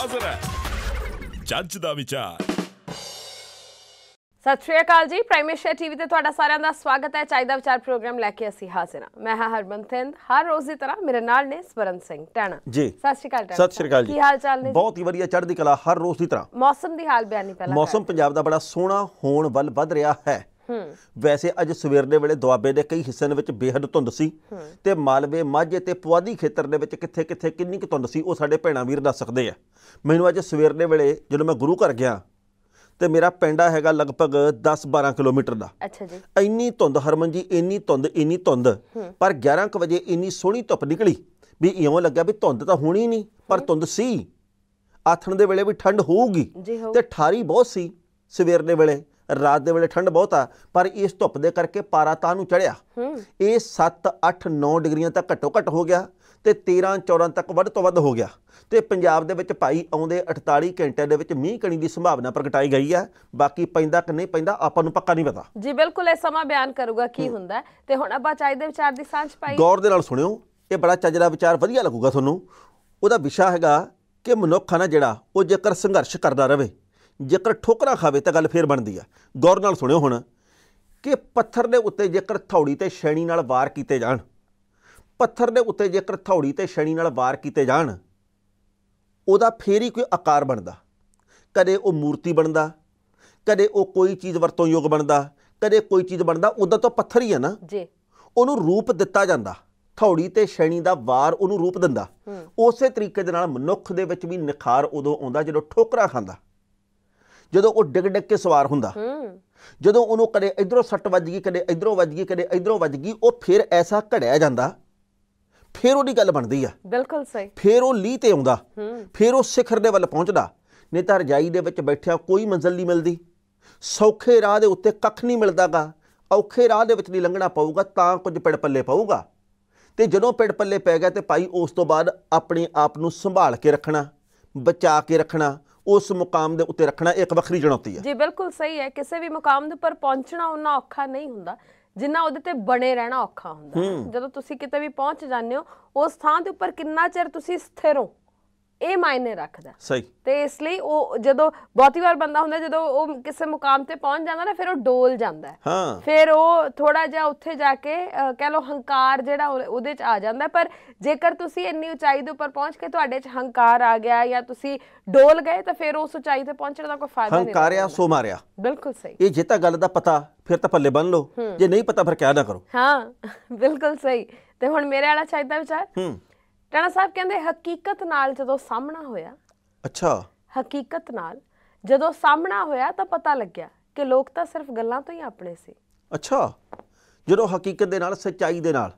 ਹਾਜ਼ਰ ਹੈ ਜੱਜ ਦਾ ਵਿਚਾਰ ਸਤਿ ਸ਼੍ਰੀ ਅਕਾਲ ਜੀ ਪ੍ਰਾਈਮ ਟੀਵੀ ਤੇ ਤੁਹਾਡਾ ਸਾਰਿਆਂ ਦਾ ਸਵਾਗਤ ਹੈ ਚਾਹੀਦਾ ਵਿਚਾਰ ਪ੍ਰੋਗਰਾਮ ਲੈ ਕੇ ਅਸੀਂ ਹਾਜ਼ਰ ਹਾਂ ਮੈਂ ਹਾਂ ਹਰਮਨ ਸਿੰਘ ਹਰ ਰੋਜ਼ ਦੀ ਤਰ੍ਹਾਂ ਮੇਰੇ ਨਾਲ ਨੇ ਸਵਰਨ ਸਿੰਘ ਟਾਣਾ ਜੀ ਸਤਿ ਸ਼੍ਰੀ ਅਕਾਲ ਸਤਿ ਸ਼੍ਰੀ ਅਕਾਲ ਜੀ ਕੀ ਹਾਲ ਚਾਲ ਨੇ ਬਹੁਤ ਹੀ ਵਧੀਆ ਚੜ੍ਹਦੀ ਕਲਾ ਹਰ ਰੋਜ਼ ਦੀ ਤਰ੍ਹਾਂ ਮੌਸਮ ਦੀ ਹਾਲ ਬਿਆਨੀ ਪਹਿਲਾਂ ਮੌਸਮ ਪੰਜਾਬ ਦਾ ਬੜਾ ਸੋਹਣਾ ਹੋਣ ਵੱਲ ਵੱਧ ਰਿਹਾ ਹੈ ਵੈਸੇ ਅੱਜ ਸਵੇਰ ਦੇ ਵੇਲੇ ਦੁਆਬੇ ਦੇ ਕਈ ਹਿੱਸਿਆਂ ਵਿੱਚ ਬੇਹੱਦ ਧੁੰਦ ਸੀ ਤੇ ਮਾਲਵੇ ਮਾਝੇ ਤੇ ਪੁਆਧੀ ਖੇਤਰ ਦੇ ਵਿੱਚ ਕਿੱਥੇ ਕਿੱਥੇ ਕਿੰਨੀ ਕੁ ਧੁੰਦ ਸੀ ਉਹ ਸਾਡੇ ਭੈਣਾ ਵੀਰ ਦੱਸ ਸਕਦੇ ਆ ਮੈਨੂੰ ਅੱਜ ਸਵੇਰ ਦੇ ਵੇਲੇ ਜਦੋਂ ਮੈਂ ਗੁਰੂ ਘਰ ਗਿਆ ਤੇ ਮੇਰਾ ਪਿੰਡਾ ਹੈਗਾ ਲਗਭਗ 10-12 ਕਿਲੋਮੀਟਰ ਦਾ ਅੱਛਾ ਜੀ ਇੰਨੀ ਧੁੰਦ ਹਰਮਨ ਜੀ ਇੰਨੀ ਧੁੰਦ ਇੰਨੀ ਧੁੰਦ ਪਰ 11:00 ਵਜੇ ਇੰਨੀ ਸੋਹਣੀ ਧੁੱਪ ਨਿਕਲੀ ਵੀ ਇਉਂ ਲੱਗਿਆ ਵੀ ਧੁੰਦ ਤਾਂ ਹੋਣੀ ਨਹੀਂ ਪਰ ਧੁੰਦ ਸੀ ਆਥਣ ਦੇ ਵੇਲੇ ਵੀ ਠੰਡ ਹੋਊਗੀ ਤੇ ਠਾਰੀ ਬਹੁਤ ਸੀ ਸਵੇਰ ਦੇ ਵੇਲੇ ਰਾਤ ਦੇ ਵੇਲੇ ਠੰਡ ਬਹੁਤ ਆ ਪਰ ਇਸ ਧੁੱਪ ਦੇ ਕਰਕੇ ਪਾਰਾ ਤਾਂ ਨੂੰ ਚੜਿਆ ਇਹ 7 8 9 ਡਿਗਰੀਆਂ ਤੱਕ ਘੱਟੋ ਘੱਟ ਹੋ ਗਿਆ ਤੇ 13 14 ਤੱਕ ਵੱਧ ਤੋਂ ਵੱਧ ਹੋ ਗਿਆ ਤੇ ਪੰਜਾਬ ਦੇ ਵਿੱਚ ਭਾਈ ਆਉਂਦੇ 48 ਘੰਟੇ ਦੇ ਵਿੱਚ ਮੀਂਹ ਕਣੀ ਦੀ ਸੰਭਾਵਨਾ ਪ੍ਰਗਟਾਈ ਗਈ ਹੈ ਬਾਕੀ ਪੈਂਦਾ ਕਿ ਨਹੀਂ ਪੈਂਦਾ ਆਪਾਂ ਨੂੰ ਪੱਕਾ ਨਹੀਂ ਪਤਾ ਜੀ ਬਿਲਕੁਲ ਇਹ ਸਮਾਂ ਬਿਆਨ ਕਰੂਗਾ ਕੀ ਹੁੰਦਾ ਤੇ ਹੁਣ ਆਪਾਂ ਚਾਹੀਦੇ ਵਿਚਾਰ ਦੀ ਸਾਂਝ ਪਾਈ ਗੌਰ ਦੇ ਨਾਲ ਸੁਣਿਓ ਇਹ ਬੜਾ ਚੱਜਦਾ ਵਿਚਾਰ ਵਧੀਆ ਲੱਗੂਗਾ ਤੁਹਾਨੂੰ ਉਹਦਾ ਵਿਸ਼ਾ ਹੈਗਾ ਕਿ ਮਨੁੱਖ ਆ ਨਾ ਜਿਹੜਾ ਉਹ ਜੇਕਰ ਸੰਘਰਸ਼ ਕਰਦਾ ਰਹੇ ਜੇਕਰ ਠੋਕਰਾ ਖਾਵੇ ਤਾਂ ਗੱਲ ਫੇਰ ਬਣਦੀ ਆ ਗੌਰ ਨਾਲ ਸੁਣਿਓ ਹੁਣ ਕਿ ਪੱਥਰ ਦੇ ਉੱਤੇ ਜੇਕਰ ਥੌੜੀ ਤੇ ਛੈਣੀ ਨਾਲ ਵਾਰ ਕੀਤੇ ਜਾਣ ਪੱਥਰ ਦੇ ਉੱਤੇ ਜੇਕਰ ਥੌੜੀ ਤੇ ਛੈਣੀ ਨਾਲ ਵਾਰ ਕੀਤੇ ਜਾਣ ਉਹਦਾ ਫੇਰ ਹੀ ਕੋਈ ਆਕਾਰ ਬਣਦਾ ਕਦੇ ਉਹ ਮੂਰਤੀ ਬਣਦਾ ਕਦੇ ਉਹ ਕੋਈ ਚੀਜ਼ ਵਰਤੋਂ ਯੋਗ ਬਣਦਾ ਕਦੇ ਕੋਈ ਚੀਜ਼ ਬਣਦਾ ਉਹਦਾ ਤਾਂ ਪੱਥਰ ਹੀ ਆ ਨਾ ਜੀ ਉਹਨੂੰ ਰੂਪ ਦਿੱਤਾ ਜਾਂਦਾ ਥੌੜੀ ਤੇ ਸ਼ੈਣੀ ਦਾ ਵਾਰ ਉਹਨੂੰ ਰੂਪ ਦਿੰਦਾ ਉਸੇ ਤਰੀਕੇ ਦੇ ਨਾਲ ਮਨੁੱਖ ਦੇ ਵਿੱਚ ਵੀ ਨਿਖਾਰ ਉਦੋਂ ਆਉਂਦਾ ਜਦੋਂ ਠੋਕਰਾ ਖਾਂਦਾ ਜਦੋਂ ਉਹ ਡਿਗ ਡਿਗ ਕੇ ਸਵਾਰ ਹੁੰਦਾ ਜਦੋਂ ਉਹਨੂੰ ਕਦੇ ਇਧਰੋਂ ਸੱਟ ਵੱਜ ਗਈ ਕਦੇ ਇਧਰੋਂ ਵੱਜ ਗਈ ਕਦੇ ਇਧਰੋਂ ਵੱਜ ਗਈ ਉਹ ਫਿਰ ਐਸਾ ਘੜਿਆ ਜਾਂਦਾ ਫਿਰ ਉਹਦੀ ਗੱਲ ਬਣਦੀ ਆ ਬਿਲਕੁਲ ਸਹੀ ਫਿਰ ਉਹ ਲੀ ਤੇ ਆਉਂਦਾ ਫਿਰ ਉਹ ਸਿਖਰ ਦੇ ਵੱਲ ਪਹੁੰਚਦਾ ਨਹੀਂ ਤਾਂ ਰਜਾਈ ਦੇ ਵਿੱਚ ਬੈਠਿਆ ਕੋਈ ਮੰਜ਼ਲ ਨਹੀਂ ਮਿਲਦੀ ਸੌਖੇ ਰਾਹ ਦੇ ਉੱਤੇ ਕੱਖ ਨਹੀਂ ਮਿਲਦਾਗਾ ਔਖੇ ਰਾਹ ਦੇ ਵਿੱਚ ਨਹੀਂ ਲੰਘਣਾ ਪਊਗਾ ਤਾਂ ਕੁਝ ਪਿੜ ਪੱਲੇ ਪਊਗਾ ਤੇ ਜਦੋਂ ਪਿੜ ਪੱਲੇ ਪੈ ਗਿਆ ਤੇ ਭਾਈ ਉਸ ਤੋਂ ਬਾਅਦ ਆਪਣੇ ਆਪ ਨੂੰ ਸੰਭਾਲ ਕੇ ਰੱਖਣਾ ਬਚਾ ਕੇ ਰੱਖਣਾ ਉਸ ਮੁਕਾਮ ਦੇ ਉੱਤੇ ਰੱਖਣਾ ਇੱਕ ਵੱਖਰੀ ਚੁਣੌਤੀ ਹੈ ਜੀ ਬਿਲਕੁਲ ਸਹੀ ਹੈ ਕਿਸੇ ਵੀ ਮੁਕਾਮ ਦੇ ਉੱਪਰ ਪਹੁੰਚਣਾ ਉਹਨਾਂ ਔਖਾ ਨਹੀਂ ਹੁੰਦਾ ਜਿੰਨਾ ਉਹਦੇ ਤੇ ਬਣੇ ਰਹਿਣਾ ਔਖਾ ਹੁੰਦਾ ਜਦੋਂ ਤੁਸੀਂ ਕਿਤੇ ਵੀ ਪਹੁੰਚ ਜਾਂਦੇ ਹੋ ਉਸ ਥਾਂ ਦੇ ਉੱਪਰ ਕਿੰਨਾ ਚਿਰ ਤੁਸੀਂ ਸਥਿਰ ਹੋ ਇਹ ਮਾਇਨੇ ਰੱਖਦਾ ਸਹੀ ਤੇ ਇਸ ਲਈ ਉਹ ਜਦੋਂ ਬਹੁਤੀ ਵਾਰ ਬੰਦਾ ਹੁੰਦਾ ਜਦੋਂ ਉਹ ਕਿਸੇ ਮੁਕਾਮ ਤੇ ਪਹੁੰਚ ਜਾਂਦਾ ਨਾ ਫਿਰ ਉਹ ਡੋਲ ਜਾਂਦਾ ਹਾਂ ਫਿਰ ਉਹ ਥੋੜਾ ਜਿਹਾ ਉੱਥੇ ਜਾ ਕੇ ਕਹਿ ਲੋ ਹੰਕਾਰ ਜਿਹੜਾ ਉਹਦੇ ਚ ਆ ਜਾਂਦਾ ਪਰ ਜੇਕਰ ਤੁਸੀਂ ਇੰਨੀ ਉਚਾਈ ਦੇ ਉੱਪਰ ਪਹੁੰਚ ਕੇ ਤੁਹਾਡੇ ਚ ਹੰਕਾਰ ਆ ਗਿਆ ਜਾਂ ਤੁਸੀਂ ਡੋਲ ਗਏ ਤਾਂ ਫਿਰ ਉਸ ਉਚਾਈ ਤੇ ਪਹੁੰਚਣ ਦਾ ਕੋਈ ਫਾਇਦਾ ਨਹੀਂ ਹੰਕਾਰਿਆ ਸੋ ਮਾਰਿਆ ਬਿਲਕੁਲ ਸਹੀ ਇਹ ਜਿੱਤਾ ਗੱਲ ਦਾ ਪਤਾ ਫਿਰ ਤਾਂ ਪੱਲੇ ਬੰਨ ਲਓ ਜੇ ਨਹੀਂ ਪਤਾ ਫਿਰ ਕਿਆ ਨਾ ਕਰੋ ਹਾਂ ਬਿਲਕੁਲ ਸਹੀ ਤੇ ਹੁਣ ਮੇਰੇ ਵਾਲਾ ਚਾਹੀਦਾ ਵਿਚਾਰ ਹੂੰ ਰਾਣਾ ਸਾਹਿਬ ਕਹਿੰਦੇ ਹਕੀਕਤ ਨਾਲ ਜਦੋਂ ਸਾਹਮਣਾ ਹੋਇਆ ਅੱਛਾ ਹਕੀਕਤ ਨਾਲ ਜਦੋਂ ਸਾਹਮਣਾ ਹੋਇਆ ਤਾਂ ਪਤਾ ਲੱਗਿਆ ਕਿ ਲੋਕ ਤਾਂ ਸਿਰਫ ਗੱਲਾਂ ਤੋਂ ਹੀ ਆਪਣੇ ਸੀ ਅੱਛਾ ਜਦੋਂ ਹਕੀਕਤ ਦੇ ਨਾਲ ਸੱਚਾਈ ਦੇ ਨਾਲ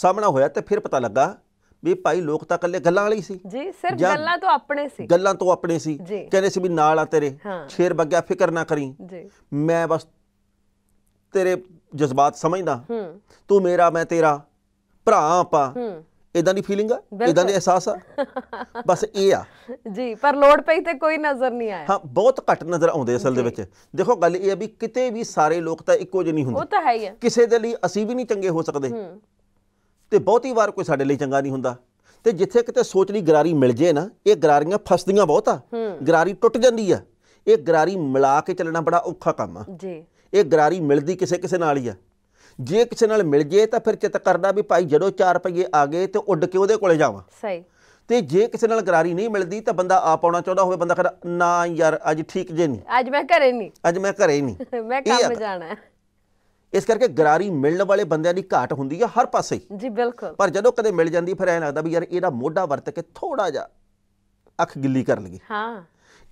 ਸਾਹਮਣਾ ਹੋਇਆ ਤੇ ਫਿਰ ਪਤਾ ਲੱਗਾ ਵੀ ਭਾਈ ਲੋਕ ਤਾਂ ਇਕੱਲੇ ਗੱਲਾਂ ਵਾਲੀ ਸੀ ਜੀ ਸਿਰਫ ਗੱਲਾਂ ਤੋਂ ਆਪਣੇ ਸੀ ਗੱਲਾਂ ਤੋਂ ਆਪਣੇ ਸੀ ਕਹਿੰਦੇ ਸੀ ਵੀ ਨਾਲ ਆ ਤੇਰੇ ਛੇਰ ਬੱਗਿਆ ਫਿਕਰ ਨਾ ਕਰੀ ਜੀ ਮੈਂ ਬਸ ਤੇਰੇ ਜਜ਼ਬਾਤ ਸਮਝਦਾ ਤੂੰ ਮੇਰਾ ਮੈਂ ਤੇਰਾ ਭਰਾ ਆਪਾਂ ਇਦਾਂ ਦੀ ਫੀਲਿੰਗ ਆ ਇਦਾਂ ਦੇ ਅਹਿਸਾਸ ਆ ਬਸ ਇਹ ਆ ਜੀ ਪਰ ਲੋੜ ਪਈ ਤੇ ਕੋਈ ਨਜ਼ਰ ਨਹੀਂ ਆਇਆ ਹਾਂ ਬਹੁਤ ਘੱਟ ਨਜ਼ਰ ਆਉਂਦੇ ਅਸਲ ਦੇ ਵਿੱਚ ਦੇਖੋ ਗੱਲ ਇਹ ਆ ਵੀ ਕਿਤੇ ਵੀ ਸਾਰੇ ਲੋਕ ਤਾਂ ਇੱਕੋ ਜਿਹੇ ਨਹੀਂ ਹੁੰਦੇ ਉਹ ਤਾਂ ਹੈ ਹੀ ਆ ਕਿਸੇ ਦੇ ਲਈ ਅਸੀਂ ਵੀ ਨਹੀਂ ਚੰਗੇ ਹੋ ਸਕਦੇ ਤੇ ਬਹੁਤੀ ਵਾਰ ਕੋਈ ਸਾਡੇ ਲਈ ਚੰਗਾ ਨਹੀਂ ਹੁੰਦਾ ਤੇ ਜਿੱਥੇ ਕਿਤੇ ਸੋਚ ਲਈ ਗਰਾਰੀ ਮਿਲ ਜੇ ਨਾ ਇਹ ਗਰਾਰੀਆਂ ਫਸਦੀਆਂ ਬਹੁਤ ਆ ਗਰਾਰੀ ਟੁੱਟ ਜਾਂਦੀ ਆ ਇਹ ਗਰਾਰੀ ਮਿਲਾ ਕੇ ਚੱਲਣਾ ਬੜਾ ਔਖਾ ਕੰਮ ਆ ਜੀ ਇਹ ਗਰਾਰੀ ਮਿਲਦੀ ਕਿਸੇ ਕਿਸੇ ਨਾਲ ਹੀ ਆ ਜੇ ਕਿਸੇ ਨਾਲ ਮਿਲ ਜੇ ਤਾਂ ਫਿਰ ਚਿਤ ਕਰਦਾ ਵੀ ਭਾਈ ਜਦੋਂ 4 ਰੁਪਏ ਆ ਗਏ ਤੇ ਉੱਡ ਕੇ ਉਹਦੇ ਕੋਲੇ ਜਾਵਾਂ ਸਹੀ ਤੇ ਜੇ ਕਿਸੇ ਨਾਲ ਗਰਾਰੀ ਨਹੀਂ ਮਿਲਦੀ ਤਾਂ ਬੰਦਾ ਆਪ ਆਉਣਾ ਚਾਹੁੰਦਾ ਹੋਵੇ ਬੰਦਾ ਕਹਿੰਦਾ ਨਾ ਯਾਰ ਅੱਜ ਠੀਕ ਜੇ ਨਹੀਂ ਅੱਜ ਮੈਂ ਘਰੇ ਨਹੀਂ ਅੱਜ ਮੈਂ ਘਰੇ ਨਹੀਂ ਮੈਂ ਕੰਮ ਜਾਣਾ ਇਸ ਕਰਕੇ ਗਰਾਰੀ ਮਿਲਣ ਵਾਲੇ ਬੰਦਿਆਂ ਦੀ ਘਾਟ ਹੁੰਦੀ ਹੈ ਹਰ ਪਾਸੇ ਜੀ ਬਿਲਕੁਲ ਪਰ ਜਦੋਂ ਕਦੇ ਮਿਲ ਜਾਂਦੀ ਫਿਰ ਐ ਲੱਗਦਾ ਵੀ ਯਾਰ ਇਹਦਾ ਮੋਢਾ ਵਰਤ ਕੇ ਥੋੜਾ ਜਿਹਾ ਅੱਖ ਗਿੱਲੀ ਕਰ ਲਗੇ ਹਾਂ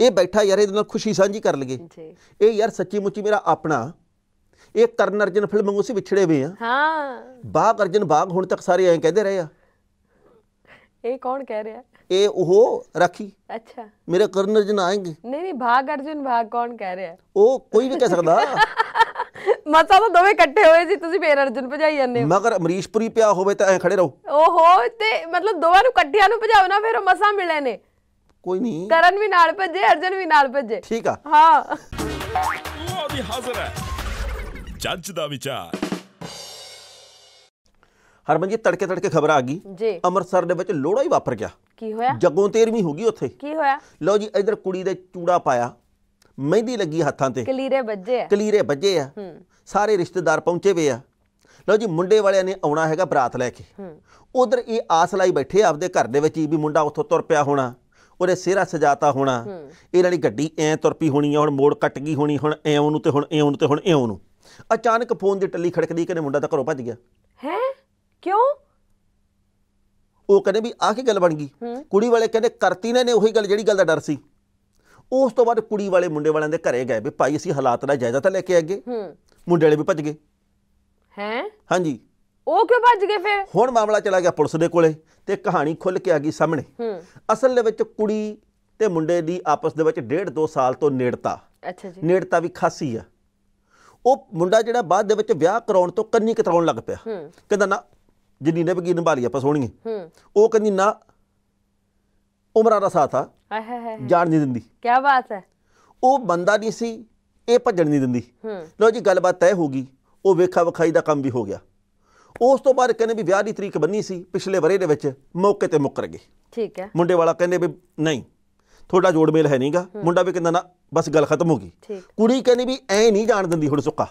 ਇਹ ਬੈਠਾ ਯਾਰ ਇਹਦੇ ਨਾਲ ਖੁਸ਼ੀ ਸਾਂਝੀ ਕਰ ਲਗੇ ਜੀ ਇਹ ਯਾਰ ਸੱਚੀ ਮੁੱਚੀ ਮੇਰਾ ਆਪਣਾ ਇਹ ਕਰਨ ਅਰਜਨ ਫਿਲਮ ਵਾਂਗੂ ਸੀ ਵਿਛੜੇ ਹੋਏ ਆ ਹਾਂ ਬਾਗ ਅਰਜਨ ਬਾਗ ਹੁਣ ਤੱਕ ਸਾਰੇ ਐਂ ਕਹਿੰਦੇ ਰਹੇ ਆ ਇਹ ਕੌਣ ਕਹਿ ਰਿਹਾ ਇਹ ਉਹ ਰਾਖੀ ਅੱਛਾ ਮੇਰੇ ਕਰਨ ਅਰਜਨ ਆਏਗੇ ਨਹੀਂ ਨਹੀਂ ਬਾਗ ਅਰਜਨ ਬਾਗ ਕੌਣ ਕਹਿ ਰਿਹਾ ਉਹ ਕੋਈ ਵੀ ਕਹਿ ਸਕਦਾ ਮਤਲਬ ਤਾਂ ਦੋਵੇਂ ਇਕੱਠੇ ਹੋਏ ਸੀ ਤੁਸੀਂ ਫੇਰ ਅਰਜਨ ਭਜਾਈ ਜਾਂਦੇ ਹੋ ਮਗਰ ਅਮਰੀਸ਼ਪੁਰੀ ਪਿਆ ਹੋਵੇ ਤਾਂ ਐ ਖੜੇ ਰਹੋ ਓਹੋ ਤੇ ਮਤਲਬ ਦੋਵਾਂ ਨੂੰ ਇਕੱਠਿਆਂ ਨੂੰ ਭਜਾਓ ਨਾ ਫੇਰ ਉਹ ਮਸਾ ਮਿਲੇ ਨੇ ਕੋਈ ਨਹੀਂ ਕਰਨ ਵੀ ਨਾਲ ਭੱਜੇ ਅਰਜਨ ਵੀ ਨਾਲ ਭੱਜੇ ਠੀਕ ਆ ਹਾਂ ਉਹ ਵੀ ਹਾਜ਼ਰ ਹੈ ਜੱਜ ਦਾ ਵਿਚਾਰ ਹਰਮਨ ਜੀ ਤੜਕੇ ਤੜਕੇ ਖਬਰ ਆ ਗਈ ਜੀ ਅੰਮ੍ਰਿਤਸਰ ਦੇ ਵਿੱਚ ਲੋੜਾ ਹੀ ਵਾਪਰ ਗਿਆ ਕੀ ਹੋਇਆ ਜੱਗੋਂ 13ਵੀਂ ਹੋ ਗਈ ਉੱਥੇ ਕੀ ਹੋਇਆ ਲਓ ਜੀ ਇਧਰ ਕੁੜੀ ਦੇ ਚੂੜਾ ਪਾਇਆ ਮਹਿੰਦੀ ਲੱਗੀ ਹੱਥਾਂ ਤੇ ਕਲੀਰੇ ਵੱਜੇ ਆ ਕਲੀਰੇ ਵੱਜੇ ਆ ਸਾਰੇ ਰਿਸ਼ਤੇਦਾਰ ਪਹੁੰਚੇ ਵੇ ਆ ਲਓ ਜੀ ਮੁੰਡੇ ਵਾਲਿਆਂ ਨੇ ਆਉਣਾ ਹੈਗਾ ਬਰਾਤ ਲੈ ਕੇ ਉਧਰ ਇਹ ਆਸ ਲਾਈ ਬੈਠੇ ਆਪਦੇ ਘਰ ਦੇ ਵਿੱਚ ਹੀ ਵੀ ਮੁੰਡਾ ਉੱਥੋਂ ਤੁਰ ਪਿਆ ਹੋਣਾ ਉਹਦੇ ਸਿਹਰਾ ਸਜਾਤਾ ਹੋਣਾ ਇਹਨਾਂ ਦੀ ਗੱਡੀ ਐ ਤੁਰਪੀ ਹੋਣੀ ਆ ਹੁਣ ਮੋੜ ਕੱਟ ਗਈ ਹੋਣੀ ਹੁਣ ਐਉਂ ਨੂੰ ਤੇ ਹੁਣ ਐਉਂ ਨੂੰ ਤੇ ਹੁਣ ਐਉਂ ਨੂੰ ਅਚਾਨਕ ਫੋਨ ਦੀ ਟੱਲੀ ਖੜਕਦੀ ਕਹਿੰਦੇ ਮੁੰਡਾ ਤਾਂ ਘਰੋਂ ਭੱਜ ਗਿਆ ਹੈ ਕਿਉਂ ਉਹ ਕਹਿੰਦੇ ਵੀ ਆ ਕੀ ਗੱਲ ਬਣ ਗਈ ਕੁੜੀ ਵਾਲੇ ਕਹਿੰਦੇ ਕਰਤੀ ਨੇ ਨੇ ਉਹੀ ਗੱਲ ਜਿਹੜੀ ਗੱਲ ਦਾ ਡਰ ਸੀ ਉਸ ਤੋਂ ਬਾਅਦ ਕੁੜੀ ਵਾਲੇ ਮੁੰਡੇ ਵਾਲਿਆਂ ਦੇ ਘਰੇ ਗਏ ਵੀ ਭਾਈ ਅਸੀਂ ਹਾਲਾਤ ਦਾ ਜਾਇਜ਼ਾ ਤਾਂ ਲੈ ਕੇ ਆਗੇ ਮੁੰਡੇ ਵਾਲੇ ਵੀ ਭੱਜ ਗਏ ਹੈ ਹਾਂਜੀ ਉਹ ਕਿਉਂ ਭੱਜ ਗਏ ਫਿਰ ਹੁਣ ਮਾਮਲਾ ਚਲਾ ਗਿਆ ਪੁਲਿਸ ਦੇ ਕੋਲੇ ਤੇ ਕਹਾਣੀ ਖੁੱਲ ਕੇ ਆ ਗਈ ਸਾਹਮਣੇ ਅਸਲ ਦੇ ਵਿੱਚ ਕੁੜੀ ਤੇ ਮੁੰਡੇ ਦੀ ਆਪਸ ਦੇ ਵਿੱਚ 1.5 2 ਸਾਲ ਤੋਂ ਨੇੜਤਾ ਅੱਛਾ ਜੀ ਨੇੜਤਾ ਵੀ ਖਾਸੀ ਆ ਉਹ ਮੁੰਡਾ ਜਿਹੜਾ ਬਾਅਦ ਦੇ ਵਿੱਚ ਵਿਆਹ ਕਰਾਉਣ ਤੋਂ ਕੰਨੀ ਕਤਰਾਉਣ ਲੱਗ ਪਿਆ ਕਹਿੰਦਾ ਨਾ ਜਿੰਨੀ ਨੇ ਬਗੀ ਨਿਭਾ ਲਈ ਆਪਾਂ ਸੋਹਣੀ ਉਹ ਕਹਿੰਦੀ ਨਾ ਉਮਰਾਂ ਦਾ ਸਾਥ ਆ ਜਾਣ ਨਹੀਂ ਦਿੰਦੀ ਕੀ ਬਾਤ ਹੈ ਉਹ ਬੰਦਾ ਨਹੀਂ ਸੀ ਇਹ ਭੱਜਣ ਨਹੀਂ ਦਿੰਦੀ ਲੋ ਜੀ ਗੱਲਬਾਤ ਤੈ ਹੋ ਗਈ ਉਹ ਵੇਖਾ ਵਿਖਾਈ ਦਾ ਕੰਮ ਵੀ ਹੋ ਗਿਆ ਉਸ ਤੋਂ ਬਾਅਦ ਕਹਿੰਦੇ ਵੀ ਵਿਆਹ ਦੀ ਤਰੀਕ ਬੰਨੀ ਸੀ ਪਿਛਲੇ ਵਰੇ ਦੇ ਵਿੱਚ ਮੌਕੇ ਤੇ ਮੁੱਕਰ ਗਏ ਠੀਕ ਹੈ ਮੁੰਡੇ ਵਾਲਾ ਕਹਿੰਦੇ ਵੀ ਨਹੀਂ ਤੁਹਾਡਾ ਜੋੜ ਮੇਲ ਹੈ ਨਹੀਂਗਾ ਮੁੰਡਾ ਵੀ ਕਹਿੰਦਾ ਨਾ ਬਸ ਗੱਲ ਖਤਮ ਹੋ ਗਈ ਕੁੜੀ ਕਹਿੰਦੀ ਵੀ ਐ ਨਹੀਂ ਜਾਣ ਦਿੰਦੀ ਹੁਣ ਸੁੱਕਾ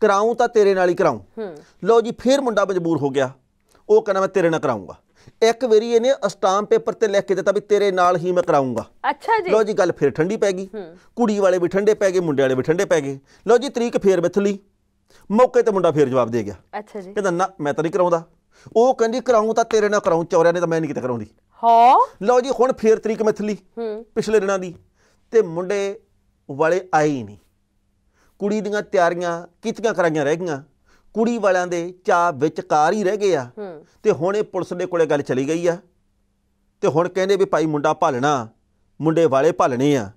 ਕਰਾਉਂ ਤਾਂ ਤੇਰੇ ਨਾਲ ਹੀ ਕਰਾਉਂ ਲਓ ਜੀ ਫੇਰ ਮੁੰਡਾ ਮਜਬੂਰ ਹੋ ਗਿਆ ਉਹ ਕਹਿੰਦਾ ਮੈਂ ਤੇਰੇ ਨਾਲ ਕਰਾਉਂਗਾ ਇੱਕ ਵਾਰੀ ਇਹਨੇ ਅਸਟਾਮ ਪੇਪਰ ਤੇ ਲਿਖ ਕੇ ਦਿੱਤਾ ਵੀ ਤੇਰੇ ਨਾਲ ਹੀ ਮੈਂ ਕਰਾਉਂਗਾ ਅੱਛਾ ਜੀ ਲਓ ਜੀ ਗੱਲ ਫੇਰ ਠੰਡੀ ਪੈ ਗਈ ਕੁੜੀ ਵਾਲੇ ਵੀ ਠੰਡੇ ਪੈ ਗਏ ਮੁੰਡੇ ਵਾਲੇ ਵੀ ਠੰਡੇ ਪੈ ਗਏ ਲਓ ਜੀ ਤਰੀਕ ਫੇਰ ਮਿਥਲੀ ਮੌਕੇ ਤੇ ਮੁੰਡਾ ਫੇਰ ਜਵਾਬ ਦੇ ਗਿਆ ਅੱਛਾ ਜੀ ਕਹਿੰਦਾ ਨਾ ਮੈਂ ਤਾਂ ਨਹੀਂ ਕਰਾਉਂਦਾ ਉਹ ਕਹਿੰਦੀ ਕਰਾਉਂ ਤਾਂ ਤੇਰੇ ਨਾਲ ਕਰਾਉਂ ਚੌਰਿਆਂ ਨੇ ਤਾਂ ਮੈਂ ਨਹੀਂ ਕਿਤੇ ਕਰਾਉਂਦੀ ਹਾਂ ਲਓ ਜੀ ਹੁਣ ਫੇਰ ਤਰੀਕ ਮਿਥਲੀ ਪਿਛਲੇ ਦਿਨਾਂ ਦੀ ਤੇ ਮੁੰਡੇ ਵਾਲੇ ਆਏ ਹੀ ਨਹੀਂ ਕੁੜੀ ਦੀਆਂ ਤਿਆਰੀਆਂ ਕੀਤੀਆਂ ਕਰਾਈਆਂ ਰਹਿ ਗਈਆਂ ਕੁੜੀ ਵਾਲਿਆਂ ਦੇ ਚਾ ਵਿਚਕਾਰ ਹੀ ਰਹਿ ਗਏ ਆ ਤੇ ਹੁਣ ਇਹ ਪੁਲਿਸ ਦੇ ਕੋਲੇ ਗੱਲ ਚਲੀ ਗਈ ਆ ਤੇ ਹੁਣ ਕਹਿੰਦੇ ਵੀ ਭਾਈ ਮੁੰਡਾ ਭਾਲਣਾ ਮੁੰਡੇ ਵਾਲੇ ਭਾਲਣੇ ਆ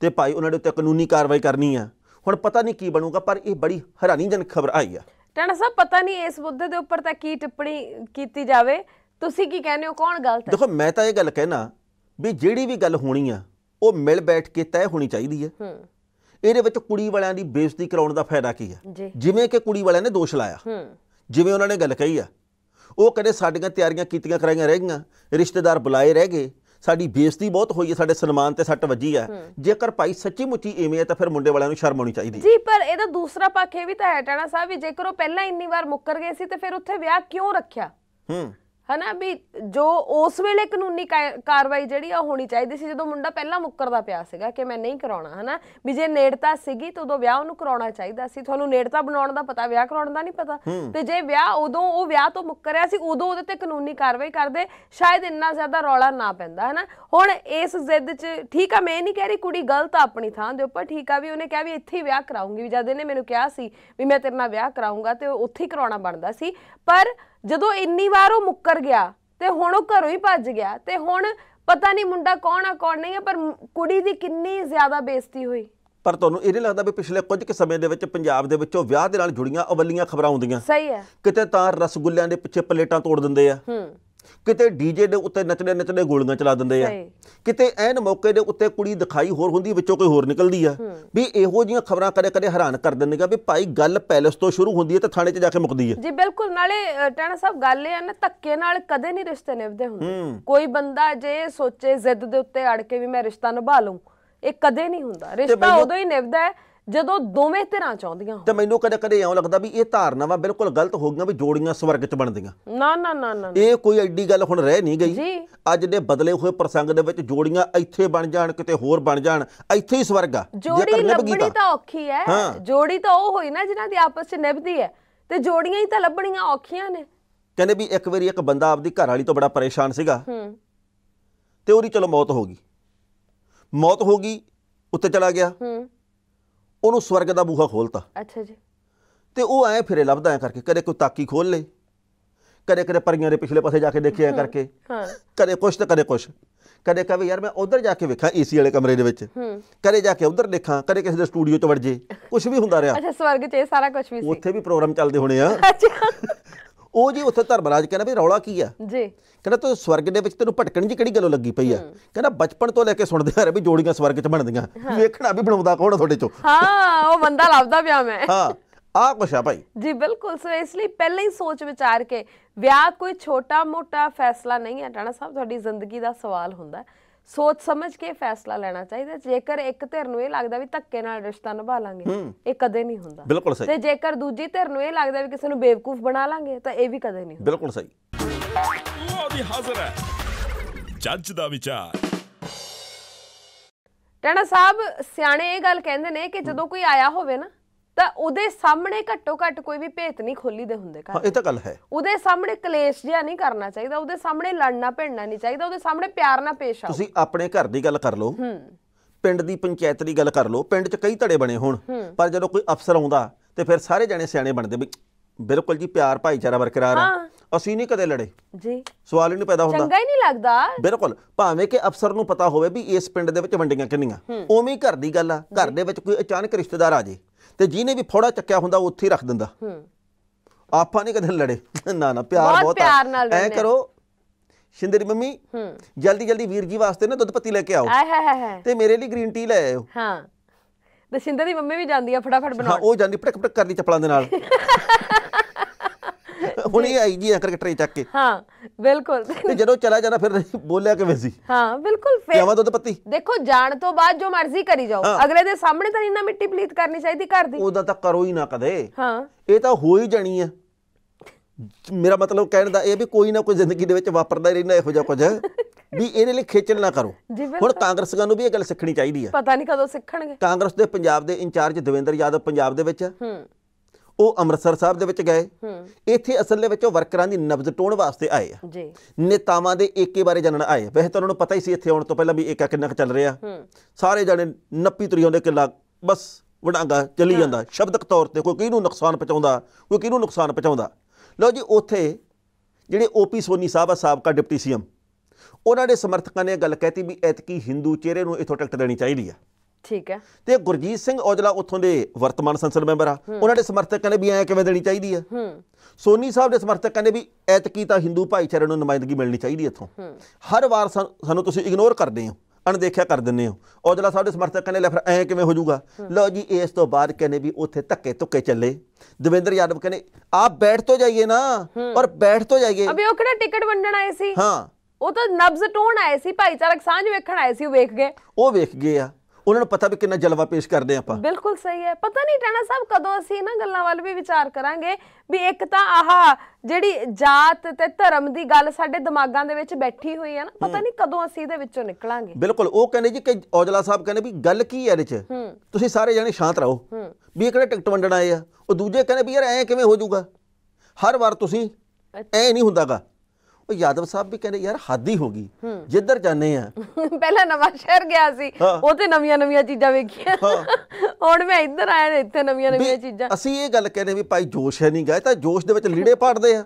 ਤੇ ਭਾਈ ਉਹਨਾਂ ਦੇ ਉੱਤੇ ਕਾਨੂੰਨੀ ਕਾਰਵਾਈ ਕਰਨੀ ਆ ਹੁਣ ਪਤਾ ਨਹੀਂ ਕੀ ਬਣੂਗਾ ਪਰ ਇਹ ਬੜੀ ਹੈਰਾਨੀਜਨਕ ਖਬਰ ਆਈ ਆ ਟਾਣਾ ਸਾਹਿਬ ਪਤਾ ਨਹੀਂ ਇਸ ਮੁੱਦੇ ਦੇ ਉੱਪਰ ਤਾਂ ਕੀ ਟਿੱਪਣੀ ਕੀਤੀ ਜਾਵੇ ਤੁਸੀਂ ਕੀ ਕਹਿੰਦੇ ਹੋ ਕੌਣ ਗਲਤ ਹੈ ਦੇਖੋ ਮੈਂ ਤਾਂ ਇਹ ਗੱਲ ਕਹਿਣਾ ਵੀ ਜਿਹੜੀ ਵੀ ਗੱਲ ਹੋਣੀ ਆ ਉਹ ਮਿਲ ਬੈਠ ਕੇ ਤੈਅ ਹੋਣੀ ਚਾਹੀਦੀ ਹੈ ਹੂੰ ਇਹਦੇ ਵਿੱਚ ਕੁੜੀ ਵਾਲਿਆਂ ਦੀ ਬੇਇੱਜ਼ਤੀ ਕਰਾਉਣ ਦਾ ਫਾਇਦਾ ਕੀ ਹੈ ਜਿਵੇਂ ਕਿ ਕੁੜੀ ਵਾਲਿਆਂ ਨੇ ਦੋਸ਼ ਲਾਇਆ ਹੂੰ ਜਿਵੇਂ ਉਹਨਾਂ ਨੇ ਗੱਲ ਕਹੀ ਆ ਉਹ ਕਹਿੰਦੇ ਸਾਡੀਆਂ ਤਿਆਰੀਆਂ ਕੀਤੀਆਂ ਕਰਾਈਆਂ ਰਹਿ ਗਈਆਂ ਰਿਸ਼ਤੇਦਾਰ ਬੁਲਾਏ ਰਹਿ ਗਏ ਸਾਡੀ ਬੇਇੱਜ਼ਤੀ ਬਹੁਤ ਹੋਈ ਹੈ ਸਾਡੇ ਸਨਮਾਨ ਤੇ ਸੱਟ ਵੱਜੀ ਹੈ ਜੇਕਰ ਭਾਈ ਸੱਚੀ ਮੁੱਚੀ ਐਵੇਂ ਹੈ ਤਾਂ ਫਿਰ ਮੁੰਡੇ ਵਾਲਿਆਂ ਨੂੰ ਸ਼ਰਮ ਆਉਣੀ ਚਾਹੀਦੀ ਜੀ ਪਰ ਇਹਦਾ ਦੂਸਰਾ ਪੱਖ ਇਹ ਵੀ ਤਾਂ ਹੈ ਟਾਣਾ ਸਾਹਿਬ ਵੀ ਜੇਕਰ ਉਹ ਪਹਿਲਾਂ ਇੰਨੀ ਵਾਰ ਮੁੱਕਰ ਗਏ ਸੀ ਤੇ ਫਿਰ ਉੱਥੇ ਵਿਆਹ ਕਿਉਂ ਰੱਖਿਆ ਹੂੰ ਹਨਾ ਵੀ ਜੋ ਉਸ ਵੇਲੇ ਕਾਨੂੰਨੀ ਕਾਰਵਾਈ ਜਿਹੜੀ ਆ ਹੋਣੀ ਚਾਹੀਦੀ ਸੀ ਜਦੋਂ ਮੁੰਡਾ ਪਹਿਲਾਂ ਮੁੱਕਰਦਾ ਪਿਆ ਸੀਗਾ ਕਿ ਮੈਂ ਨਹੀਂ ਕਰਾਉਣਾ ਹਨਾ ਵੀ ਜੇ ਨੇੜਤਾ ਸੀਗੀ ਤਾਂ ਉਦੋਂ ਵਿਆਹ ਉਹਨੂੰ ਕਰਾਉਣਾ ਚਾਹੀਦਾ ਸੀ ਤੁਹਾਨੂੰ ਨੇੜਤਾ ਬਣਾਉਣ ਦਾ ਪਤਾ ਵਿਆਹ ਕਰਾਉਣ ਦਾ ਨਹੀਂ ਪਤਾ ਤੇ ਜੇ ਵਿਆਹ ਉਦੋਂ ਉਹ ਵਿਆਹ ਤੋਂ ਮੁੱਕਰਿਆ ਸੀ ਉਦੋਂ ਉਹਦੇ ਤੇ ਕਾਨੂੰਨੀ ਕਾਰਵਾਈ ਕਰਦੇ ਸ਼ਾਇਦ ਇੰਨਾ ਜ਼ਿਆਦਾ ਰੌਲਾ ਨਾ ਪੈਂਦਾ ਹਨਾ ਹੁਣ ਇਸ ਜ਼ਿੱਦ 'ਚ ਠੀਕ ਆ ਮੈਂ ਨਹੀਂ ਕਹਿ ਰਹੀ ਕੁੜੀ ਗਲਤ ਆ ਆਪਣੀ ਥਾਂ ਦੇ ਉੱਪਰ ਠੀਕ ਆ ਵੀ ਉਹਨੇ ਕਿਹਾ ਵੀ ਇੱਥੇ ਹੀ ਵਿਆਹ ਕਰਾਉਂਗੀ ਵੀ ਜਦ ਇਹਨੇ ਮੈਨੂੰ ਕਿਹਾ ਸੀ ਵੀ ਮੈਂ ਤੇਰੇ ਨਾਲ ਵਿਆਹ ਕਰਾਉਂਗਾ ਤੇ ਉੱਥੇ ਹੀ ਕਰਾਉਣਾ ਬਣਦਾ ਸੀ ਪਰ ਜਦੋਂ ਇੰਨੀ ਵਾਰ ਉਹ ਮੁੱਕਰ ਗਿਆ ਤੇ ਹੁਣ ਉਹ ਘਰੋਂ ਹੀ ਭੱਜ ਗਿਆ ਤੇ ਹੁਣ ਪਤਾ ਨਹੀਂ ਮੁੰਡਾ ਕੌਣ ਆ ਕੌਣ ਨਹੀਂ ਆ ਪਰ ਕੁੜੀ ਦੀ ਕਿੰਨੀ ਜ਼ਿਆਦਾ ਬੇਇੱਜ਼ਤੀ ਹੋਈ ਪਰ ਤੁਹਾਨੂੰ ਇਹ ਨਹੀਂ ਲੱਗਦਾ ਵੀ ਪਿਛਲੇ ਕੁਝ ਕੁ ਸਮੇਂ ਦੇ ਵਿੱਚ ਪੰਜਾਬ ਦੇ ਵਿੱਚੋਂ ਵਿਆਹ ਦੇ ਨਾਲ ਜੁੜੀਆਂ ਅਵਲੀਆਂ ਖਬਰਾਂ ਆਉਂਦੀਆਂ ਸਹੀ ਹੈ ਕਿਤੇ ਤਾਂ ਰਸਗੁੱਲਿਆਂ ਦੇ ਪਿੱਛੇ ਪਲੇਟਾਂ ਤੋੜ ਦਿੰਦੇ ਆ ਹੂੰ ਕਿਤੇ ਡੀਜੇ ਦੇ ਉੱਤੇ ਨੱਚਦੇ ਨੱਚਦੇ ਗੋਲੀਆਂ ਚਲਾ ਦਿੰਦੇ ਆ ਕਿਤੇ ਐਨ ਮੌਕੇ ਦੇ ਉੱਤੇ ਕੁੜੀ ਦਿਖਾਈ ਹੋਰ ਹੁੰਦੀ ਵਿੱਚੋਂ ਕੋਈ ਹੋਰ ਨਿਕਲਦੀ ਆ ਵੀ ਇਹੋ ਜੀਆਂ ਖਬਰਾਂ ਕਰੇ ਕਰੇ ਹੈਰਾਨ ਕਰ ਦਿੰਦੇਗਾ ਵੀ ਭਾਈ ਗੱਲ ਪੈਲਸ ਤੋਂ ਸ਼ੁਰੂ ਹੁੰਦੀ ਹੈ ਤੇ ਥਾਣੇ 'ਚ ਜਾ ਕੇ ਮੁੱਕਦੀ ਹੈ ਜੀ ਬਿਲਕੁਲ ਨਾਲੇ ਟਾਣਾ ਸਾਹਿਬ ਗੱਲ ਇਹ ਆ ਨਾ ਧੱਕੇ ਨਾਲ ਕਦੇ ਨਹੀਂ ਰਿਸ਼ਤੇ ਨਿਭਦੇ ਹੁੰਦੇ ਕੋਈ ਬੰਦਾ ਜੇ ਸੋਚੇ ਜ਼ਿੱਦ ਦੇ ਉੱਤੇ ਅੜ ਕੇ ਵੀ ਮੈਂ ਰਿਸ਼ਤਾ ਨਿਭਾ ਲਵਾਂ ਇਹ ਕਦੇ ਨਹੀਂ ਹੁੰਦਾ ਰਿਸ਼ਤਾ ਉਦੋਂ ਹੀ ਨਿਭਦਾ ਹੈ ਜਦੋਂ ਦੋਵੇਂ ਧਿਰਾਂ ਚਾਹੁੰਦੀਆਂ ਤੇ ਮੈਨੂੰ ਕਦੇ ਕਦੇ ਐਂ ਲੱਗਦਾ ਵੀ ਇਹ ਧਾਰਨਾ ਵਾ ਬਿਲਕੁਲ ਗਲਤ ਹੋ ਗਈਆਂ ਵੀ ਜੋੜੀਆਂ ਸਵਰਗ 'ਚ ਬਣਦੀਆਂ ਨਾ ਨਾ ਨਾ ਨਾ ਇਹ ਕੋਈ ਐਡੀ ਗੱਲ ਹੁਣ ਰਹਿ ਨਹੀਂ ਗਈ ਅੱਜ ਦੇ ਬਦਲੇ ਹੋਏ ਪ੍ਰਸੰਗ ਦੇ ਵਿੱਚ ਜੋੜੀਆਂ ਇੱਥੇ ਬਣ ਜਾਣ ਕਿਤੇ ਹੋਰ ਬਣ ਜਾਣ ਇੱਥੇ ਹੀ ਸਵਰਗ ਆ ਜੋੜੀ ਲੱਭਣੀ ਤਾਂ ਔਖੀ ਐ ਜੋੜੀ ਤਾਂ ਉਹ ਹੋਈ ਨਾ ਜਿਨ੍ਹਾਂ ਦੀ ਆਪਸ 'ਚ ਨਿਭਦੀ ਐ ਤੇ ਜੋੜੀਆਂ ਹੀ ਤਾਂ ਲੱਭਣੀਆਂ ਔਖੀਆਂ ਨੇ ਕਹਿੰਦੇ ਵੀ ਇੱਕ ਵਾਰੀ ਇੱਕ ਬੰਦਾ ਆਪਦੀ ਘਰ ਵਾਲੀ ਤੋਂ ਬੜਾ ਪਰੇਸ਼ਾਨ ਸੀਗਾ ਹੂੰ ਤੇ ਉਹਦੀ ਚਲੋ ਮੌਤ ਹੋ ਗਈ ਮੌਤ ਹੋ ਗਈ ਉੱਤੇ ਚਲਾ ਗਿਆ ਹੂੰ ਉਹਨੂੰ ਸਵਰਗ ਦਾ ਬੂਹਾ ਖੋਲਤਾ ਅੱਛਾ ਜੀ ਤੇ ਉਹ ਐ ਫਿਰੇ ਲੱਭਦਾ ਐ ਕਰਕੇ ਕਦੇ ਕੋਈ ਤਾਕੀ ਖੋਲ ਲੇ ਕਦੇ ਕਦੇ ਪਰੀਆਂ ਦੇ ਪਿਛਲੇ ਪਾਸੇ ਜਾ ਕੇ ਦੇਖਿਆ ਕਰਕੇ ਹਾਂ ਕਦੇ ਕੁਛ ਤੇ ਕਦੇ ਕੁਛ ਕਦੇ ਕਹੇ ਯਾਰ ਮੈਂ ਉਧਰ ਜਾ ਕੇ ਵੇਖਾਂ ਏਸੀ ਵਾਲੇ ਕਮਰੇ ਦੇ ਵਿੱਚ ਕਦੇ ਜਾ ਕੇ ਉਧਰ ਦੇਖਾਂ ਕਦੇ ਕਿਸੇ ਦੇ ਸਟੂਡੀਓ 'ਚ ਵੜ ਜੇ ਕੁਝ ਵੀ ਹੁੰਦਾ ਰਿਹਾ ਅੱਛਾ ਸਵਰਗ 'ਚ ਇਹ ਸਾਰਾ ਕੁਝ ਵੀ ਸੀ ਉੱਥੇ ਵੀ ਪ੍ਰੋਗਰਾਮ ਚੱਲਦੇ ਹੋਣੇ ਆ ਅੱਛਾ ਉਹ ਜੀ ਉੱਥੇ ਧਰਮਰਾਜ ਕਹਿੰਦਾ ਵੀ ਰੌਲਾ ਕੀ ਆ ਜੀ ਕਹਿੰਦਾ ਤੂੰ ਸਵਰਗ ਦੇ ਵਿੱਚ ਤੈਨੂੰ ਭਟਕਣ ਜੀ ਕਿਹੜੀ ਗੱਲੋਂ ਲੱਗੀ ਪਈ ਆ ਕਹਿੰਦਾ ਬਚਪਨ ਤੋਂ ਲੈ ਕੇ ਸੁਣਦੇ ਆ ਰਹੇ ਵੀ ਜੋੜੀਆਂ ਸਵਰਗ 'ਚ ਬਣਦੀਆਂ ਵੇਖਣਾ ਵੀ ਬਣਾਉਂਦਾ ਕੌਣ ਤੁਹਾਡੇ 'ਚੋਂ ਹਾਂ ਉਹ ਬੰਦਾ ਲੱਭਦਾ ਪਿਆ ਮੈਂ ਹਾਂ ਆ ਕੁਛ ਆ ਭਾਈ ਜੀ ਬਿਲਕੁਲ ਸੋ ਇਸ ਲਈ ਪਹਿਲਾਂ ਹੀ ਸੋਚ ਵਿਚਾਰ ਕੇ ਵਿਆਹ ਕੋਈ ਛੋਟਾ ਮੋਟਾ ਫੈਸਲਾ ਨਹੀਂ ਹੈ ਟਾਣਾ ਸਾਹਿਬ ਤੁਹਾਡੀ ਜ਼ਿੰਦਗੀ ਦਾ ਸਵਾਲ ਹੁੰਦਾ ਹੈ ਸੋਚ ਸਮਝ ਕੇ ਫੈਸਲਾ ਲੈਣਾ ਚਾਹੀਦਾ ਜੇਕਰ ਇੱਕ ਧਿਰ ਨੂੰ ਇਹ ਲੱਗਦਾ ਵੀ ਧੱਕੇ ਨਾਲ ਰਿਸ਼ਤਾ ਨਿਭਾ ਲਾਂਗੇ ਇਹ ਕਦੇ ਨਹੀਂ ਹੁੰਦਾ ਬਿਲਕੁਲ ਸਹੀ ਤੇ ਜੇਕਰ ਦੂਜੀ ਧਿਰ ਨੂੰ ਇਹ ਲੱਗਦਾ ਵੀ ਕਿਸੇ ਨੂੰ ਬੇਵਕੂਫ ਬਣਾ ਲਾਂਗੇ ਤਾਂ ਇਹ ਵੀ ਕਦੇ ਨਹੀਂ ਬਿਲਕੁਲ ਸਹੀ ਉਹ ਵੀ ਹਾਜ਼ਰ ਹੈ ਜੱਜ ਦਾ ਵਿਚਾਰ ਟਣਾ ਸਾਹਿਬ ਸਿਆਣੇ ਇਹ ਗੱਲ ਕਹਿੰਦੇ ਨੇ ਕਿ ਜਦੋਂ ਕੋਈ ਆਇਆ ਹੋਵੇ ਨਾ ਤਾਂ ਉਹਦੇ ਸਾਹਮਣੇ ਘੱਟੋ ਘੱਟ ਕੋਈ ਵੀ ਭੇਤ ਨਹੀਂ ਖੋਲੀਦੇ ਹੁੰਦੇ ਕਰ ਹਾਂ ਇਹ ਤਾਂ ਗੱਲ ਹੈ ਉਹਦੇ ਸਾਹਮਣੇ ਕਲੇਸ਼ ਜਿਆ ਨਹੀਂ ਕਰਨਾ ਚਾਹੀਦਾ ਉਹਦੇ ਸਾਹਮਣੇ ਲੜਨਾ ਭਿੜਨਾ ਨਹੀਂ ਚਾਹੀਦਾ ਉਹਦੇ ਸਾਹਮਣੇ ਪਿਆਰ ਨਾਲ ਪੇਸ਼ ਆਓ ਤੁਸੀਂ ਆਪਣੇ ਘਰ ਦੀ ਗੱਲ ਕਰ ਲਓ ਹੂੰ ਪਿੰਡ ਦੀ ਪੰਚਾਇਤ ਦੀ ਗੱਲ ਕਰ ਲਓ ਪਿੰਡ 'ਚ ਕਈ ਧੜੇ ਬਣੇ ਹੋਣ ਪਰ ਜਦੋਂ ਕੋਈ ਅਫਸਰ ਆਉਂਦਾ ਤੇ ਫਿਰ ਸਾਰੇ ਜਣੇ ਸਿਆਣੇ ਬਣਦੇ ਵੀ ਬਿਲਕੁਲ ਜੀ ਪਿਆਰ ਭਾਈਚਾਰਾ ਬਰਕਰਾਰ ਹੈ ਅਸੀਂ ਨਹੀਂ ਕਦੇ ਲੜੇ ਜੀ ਸਵਾਲ ਹੀ ਨਹੀਂ ਪੈਦਾ ਹੁੰਦਾ ਚੰਗਾ ਹੀ ਨਹੀਂ ਲੱਗਦਾ ਬਿਲਕੁਲ ਭਾਵੇਂ ਕਿ ਅਫਸਰ ਨੂੰ ਪਤਾ ਹੋਵੇ ਵੀ ਇਸ ਪਿੰਡ ਦੇ ਵਿੱਚ ਵੰਡੀਆਂ ਕਿੰਨੀਆਂ ਉਵੇਂ ਹੀ ਘਰ ਦੀ ਗੱਲ ਆ ਘਰ ਦੇ ਵਿੱਚ ਕੋਈ ਅਚਾਨਕ ਰਿਸ਼ਤੇਦਾਰ ਆ ਜੇ ਤੇ ਜਿਹਨੇ ਵੀ ਫੋੜਾ ਚੱਕਿਆ ਹੁੰਦਾ ਉਹ ਉੱਥੇ ਹੀ ਰੱਖ ਦਿੰਦਾ ਆਪਾਂ ਨਹੀਂ ਕਦੇ ਲੜੇ ਨਾ ਨਾ ਪਿਆਰ ਬਹੁਤ ਆ ਐ ਕਰੋ ਸ਼ਿੰਦਰੀ ਮੰਮੀ ਜਲਦੀ ਜਲਦੀ ਵੀਰ ਜੀ ਵਾਸਤੇ ਨਾ ਦੁੱਧ ਪੱਤੀ ਲੈ ਕੇ ਆਓ ਆਏ ਹਾਏ ਹਾਏ ਤੇ ਮੇਰੇ ਲਈ ਗ੍ਰੀਨ ਟੀ ਲੈ ਆਇਓ ਹਾਂ ਤੇ ਸ਼ਿੰਦਰ ਦੀ ਮੰਮੀ ਵੀ ਜਾਂਦੀ ਆ ਫਟਾਫਟ ਬਣਾ ਉਹ ਜਾਂਦੀ ਪਟਕ ਪਟਕ ਕਰਦੀ ਚੱਪਲਾਂ ਦੇ ਨਾਲ ਹੁਣ ਇਹ ਆਈ ਜੀ ਕਰਕੇ ਟਰੇ ਚੱਕ ਕੇ ਹਾਂ ਬਿਲਕੁਲ ਤੇ ਜਦੋਂ ਚਲਾ ਜਾਣਾ ਫਿਰ ਬੋਲਿਆ ਕਿਵੇਂ ਸੀ ਹਾਂ ਬਿਲਕੁਲ ਫਿਰ ਕਿਵੇਂ ਦੁੱਧ ਪੱਤੀ ਦੇਖੋ ਜਾਣ ਤੋਂ ਬਾਅਦ ਜੋ ਮਰਜ਼ੀ ਕਰੀ ਜਾਓ ਅਗਲੇ ਦੇ ਸਾਹਮਣੇ ਤਾਂ ਇੰਨਾ ਮਿੱਟੀ ਪਲੀਤ ਕਰਨੀ ਚਾਹੀਦੀ ਘਰ ਦੀ ਉਹਦਾ ਤਾਂ ਕਰੋ ਹੀ ਨਾ ਕਦੇ ਹਾਂ ਇਹ ਤਾਂ ਹੋ ਹੀ ਜਾਣੀ ਆ ਮੇਰਾ ਮਤਲਬ ਕਹਿਣ ਦਾ ਇਹ ਵੀ ਕੋਈ ਨਾ ਕੋਈ ਜ਼ਿੰਦਗੀ ਦੇ ਵਿੱਚ ਵਾਪਰਦਾ ਹੀ ਰਹਿੰਦਾ ਇਹੋ ਜਿਹਾ ਕੁਝ ਵੀ ਇਹਦੇ ਲਈ ਖੇਚਲ ਨਾ ਕਰੋ ਹੁਣ ਕਾਂਗਰਸੀਆਂ ਨੂੰ ਵੀ ਇਹ ਗੱਲ ਸਿੱਖਣੀ ਚਾਹੀਦੀ ਆ ਪਤਾ ਨਹੀਂ ਕਦੋਂ ਸਿੱਖਣਗੇ ਕਾਂਗਰਸ ਦੇ ਪੰਜਾਬ ਦੇ ਇੰਚਾਰਜ ਦਵਿੰਦਰ ਯਾਦਵ ਪੰਜਾਬ ਦੇ ਵਿੱਚ ਹੂੰ ਉਹ ਅੰਮ੍ਰਿਤਸਰ ਸਾਹਿਬ ਦੇ ਵਿੱਚ ਗਏ ਇੱਥੇ ਅਸਲ ਦੇ ਵਿੱਚ ਉਹ ਵਰਕਰਾਂ ਦੀ ਨਬਜ਼ ਟੋਣ ਵਾਸਤੇ ਆਏ ਆ ਜੀ ਨੇਤਾਵਾਂ ਦੇ ਏਕੇ ਬਾਰੇ ਜਾਣਨ ਆਏ ਵੈਸੇ ਤਾਂ ਉਹਨਾਂ ਨੂੰ ਪਤਾ ਹੀ ਸੀ ਇੱਥੇ ਆਉਣ ਤੋਂ ਪਹਿਲਾਂ ਵੀ ਏਕਾ ਕਿੰਨਾ ਚੱਲ ਰਿਹਾ ਸਾਰੇ ਜਣੇ ਨੱਪੀ ਤੁਰੀ ਹੁੰਦੇ ਕਿਲਾ ਬਸ ਵਡਾਂਗਾ ਚੱਲੀ ਜਾਂਦਾ ਸ਼ਬਦਕ ਤੌਰ ਤੇ ਕੋਈ ਕਿਹਨੂੰ ਨੁਕਸਾਨ ਪਹੁੰਚਾਉਂਦਾ ਕੋਈ ਕਿਹਨੂੰ ਨੁਕਸਾਨ ਪਹੁੰਚਾਉਂਦਾ ਲਓ ਜੀ ਉੱਥੇ ਜਿਹੜੇ ਓਪੀ ਸੋਨੀ ਸਾਹਿਬ ਆ ਸਾਬਕਾ ਡਿਪਟੀ ਸੀਐਮ ਉਹਨਾਂ ਦੇ ਸਮਰਥਕਾਂ ਨੇ ਗੱਲ ਕਹਿਤੀ ਵੀ ਐਤਕੀ ਹਿੰਦੂ ਚਿਹਰੇ ਨੂੰ ਇਥੋਂ ਟਿਕਟ ਦੇਣੀ ਚਾਹੀਦੀ ਆ ਠੀਕ ਹੈ ਤੇ ਗੁਰਜੀਤ ਸਿੰਘ ਔਜਲਾ ਉੱਥੋਂ ਦੇ ਵਰਤਮਾਨ ਸੰਸਦ ਮੈਂਬਰ ਆ ਉਹਨਾਂ ਦੇ ਸਮਰਥਕ ਕਹਿੰਦੇ ਵੀ ਐ ਕਿਵੇਂ ਦੇਣੀ ਚਾਹੀਦੀ ਆ ਹੂੰ ਸੋਨੀ ਸਾਹਿਬ ਦੇ ਸਮਰਥਕ ਕਹਿੰਦੇ ਵੀ ਤਾਂ ਹਿੰਦੂ ਭਾਈਚਾਰੇ ਨੂੰ ਨੁਮਾਇੰਦਗੀ ਮਿਲਣੀ ਚਾਹੀਦੀ ਇੱਥੋਂ ਹਰ ਵਾਰ ਸਾਨੂੰ ਤੁਸੀਂ ਇਗਨੋਰ ਕਰਦੇ ਹੋ ਅਣਦੇਖਿਆ ਕਰ ਦਿੰਦੇ ਹੋ ਔਜਲਾ ਸਾਹਿਬ ਦੇ ਸਮਰਥਕ ਕਹਿੰਦੇ ਲੈ ਫਿਰ ਐ ਕਿਵੇਂ ਹੋ ਜਾਊਗਾ ਲਓ ਜੀ ਇਸ ਤੋਂ ਬਾਅਦ ਕਹਿੰਦੇ ਵੀ ਉੱਥੇ ਧੱਕੇ ਧੁੱਕੇ ਚੱਲੇ ਦਵਿੰਦਰ ਯਾਦਵ ਕਹਿੰਦੇ ਆਪ ਬੈਠ ਤੋਂ ਜਾਈਏ ਨਾ ਔਰ ਬੈਠ ਤੋਂ ਜਾਈਏ ਅਬੇ ਉਹ ਕਿਹੜਾ ਟਿਕਟ ਵੰਡਣ ਆਏ ਸੀ ਹਾਂ ਉਹ ਤਾਂ ਨਬਜ਼ ਟੋਣ ਆਏ ਸੀ ਭਾਈਚਾਰਕ ਸਾਂਝ ਵੇਖਣ ਆਏ ਸੀ ਉਹ ਵੇਖ ਗਏ ਉਹ ਵੇਖ ਗਏ ਆ ਉਹਨਾਂ ਨੂੰ ਪਤਾ ਵੀ ਕਿੰਨਾ ਜਲਵਾ ਪੇਸ਼ ਕਰਦੇ ਆਪਾਂ ਬਿਲਕੁਲ ਸਹੀ ਹੈ ਪਤਾ ਨਹੀਂ ਟਾਣਾ ਸਾਹਿਬ ਕਦੋਂ ਅਸੀਂ ਇਹਨਾਂ ਗੱਲਾਂ ਵੱਲ ਵੀ ਵਿਚਾਰ ਕਰਾਂਗੇ ਵੀ ਇੱਕ ਤਾਂ ਆਹ ਜਿਹੜੀ ਜਾਤ ਤੇ ਧਰਮ ਦੀ ਗੱਲ ਸਾਡੇ ਦਿਮਾਗਾਂ ਦੇ ਵਿੱਚ ਬੈਠੀ ਹੋਈ ਹੈ ਨਾ ਪਤਾ ਨਹੀਂ ਕਦੋਂ ਅਸੀਂ ਇਹਦੇ ਵਿੱਚੋਂ ਨਿਕਲਾਂਗੇ ਬਿਲਕੁਲ ਉਹ ਕਹਿੰਦੇ ਜੀ ਕਿ ਔਜਲਾ ਸਾਹਿਬ ਕਹਿੰਦੇ ਵੀ ਗੱਲ ਕੀ ਹੈ ਇਹਦੇ 'ਚ ਤੁਸੀਂ ਸਾਰੇ ਜਣੇ ਸ਼ਾਂਤ ਰਹੋ ਵੀ ਇਹ ਕਿਹੜੇ ਟਿਕਟ ਵੰਡਣ ਆਏ ਆ ਉਹ ਦੂਜੇ ਕਹਿੰਦੇ ਵੀ ਯਾਰ ਐ ਕਿਵੇਂ ਹੋ ਜਾਊਗਾ ਹਰ ਵਾਰ ਤੁਸੀਂ ਐ ਨਹੀਂ ਹੁੰਦਾਗਾ ਉਹ ਯਾਦਵ ਸਾਹਿਬ ਵੀ ਕਹਿੰਦੇ ਯਾਰ ਹੱਦ ਹੀ ਹੋ ਗਈ ਜਿੱਧਰ ਜਾਂਦੇ ਆ ਪਹਿਲਾਂ ਨਵਾਂ ਸ਼ਹਿਰ ਗਿਆ ਸੀ ਉਹ ਤੇ ਨਵੀਆਂ ਨਵੀਆਂ ਚੀਜ਼ਾਂ ਵੇਖੀਆਂ ਹੁਣ ਮੈਂ ਇੱਧਰ ਆਇਆ ਇੱਥੇ ਨਵੀਆਂ ਨਵੀਆਂ ਚੀਜ਼ਾਂ ਅਸੀਂ ਇਹ ਗੱਲ ਕਹਿੰਦੇ ਵੀ ਭਾਈ ਜੋਸ਼ ਹੈ ਨਹੀਂ ਗਏ ਤਾਂ ਜੋਸ਼ ਦੇ ਵਿੱਚ ਲੀੜੇ ਪਾੜਦੇ ਆ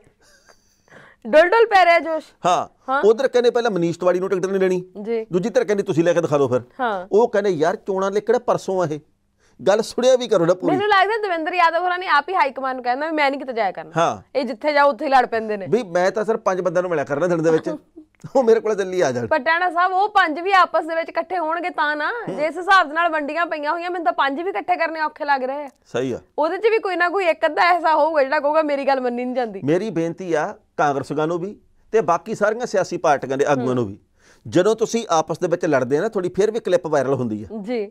ਡਲ ਡਲ ਪੈ ਰਿਹਾ ਜੋਸ਼ ਹਾਂ ਉਧਰ ਕਹਿੰਦੇ ਪਹਿਲਾਂ ਮਨੀਸ਼ ਤਵਾੜੀ ਨੂੰ ਟਿਕਟ ਨਹੀਂ ਲੈਣੀ ਜੀ ਦੂਜੀ ਤਰ੍ਹਾਂ ਕਹਿੰਦੀ ਤੁਸੀਂ ਲੈ ਕੇ ਦਿਖਾ ਦਿਓ ਫਿਰ ਹਾਂ ਉਹ ਕਹਿੰਦੇ ਯਾਰ ਚੋਣਾਂ ਲਈ ਕਿਹੜਾ ਪਰਸੋਂ ਆ ਇਹ ਗੱਲ ਸੁਣਿਆ ਵੀ ਕਰੋ ਨਾ ਪੂਰੀ ਮੈਨੂੰ ਲੱਗਦਾ ਦਵਿੰਦਰ ਯਾਦਵ ਹੋਰਾਂ ਨੇ ਆਪ ਹੀ ਹਾਈ ਕਮਾਂਡ ਨੂੰ ਕਹਿੰਦਾ ਵੀ ਮੈਂ ਨਹੀਂ ਕਿਤੇ ਜਾਇਆ ਕਰਨਾ ਹਾਂ ਇਹ ਜਿੱਥੇ ਜਾਓ ਉੱਥੇ ਲੜ ਪੈਂਦੇ ਨੇ ਵੀ ਮੈਂ ਤਾਂ ਸਰ ਪੰਜ ਬੰਦਿਆਂ ਨੂੰ ਮਿਲਿਆ ਕਰਨਾ ਦਿਨ ਦੇ ਵਿੱਚ ਉਹ ਮੇਰੇ ਕੋਲ ਦਿੱਲੀ ਆ ਜਾਣ ਪਟਿਆਣਾ ਸਾਹਿਬ ਉਹ ਪੰਜ ਵੀ ਆਪਸ ਦੇ ਵਿੱਚ ਇਕੱਠੇ ਹੋਣਗੇ ਤਾਂ ਨਾ ਜੇ ਇਸ ਹਿਸਾਬ ਨਾਲ ਵੰਡੀਆਂ ਪਈਆਂ ਹੋਈਆਂ ਮੈਨੂੰ ਤਾਂ ਪੰਜ ਵੀ ਇਕੱਠੇ ਕਰਨੇ ਔਖੇ ਲੱਗ ਰਹੇ ਆ ਸਹੀ ਆ ਉਹਦੇ 'ਚ ਵੀ ਕੋਈ ਨਾ ਕੋਈ ਇੱਕ ਅੱਧਾ ਐਸਾ ਹੋਊਗਾ ਜਿਹੜਾ ਕਹੂਗਾ ਮੇਰੀ ਗੱਲ ਮੰਨੀ ਨਹੀਂ ਜਾਂਦੀ ਮੇਰੀ ਬੇਨਤੀ ਆ ਕਾਂਗਰਸਗਾਂ ਨੂੰ ਵੀ ਤੇ ਬਾਕੀ ਸਾਰੀਆਂ ਸਿਆਸੀ ਪਾਰਟੀਆਂ ਦੇ ਆਗੂਆਂ ਨੂੰ ਵੀ ਜਦੋਂ ਤੁਸੀਂ ਆਪਸ ਦੇ ਵਿੱਚ ਲੜਦੇ ਆ ਨਾ ਥੋੜੀ ਫੇਰ ਵੀ ਕਲਿੱਪ ਵਾਇਰਲ ਹੁੰਦੀ ਆ ਜੀ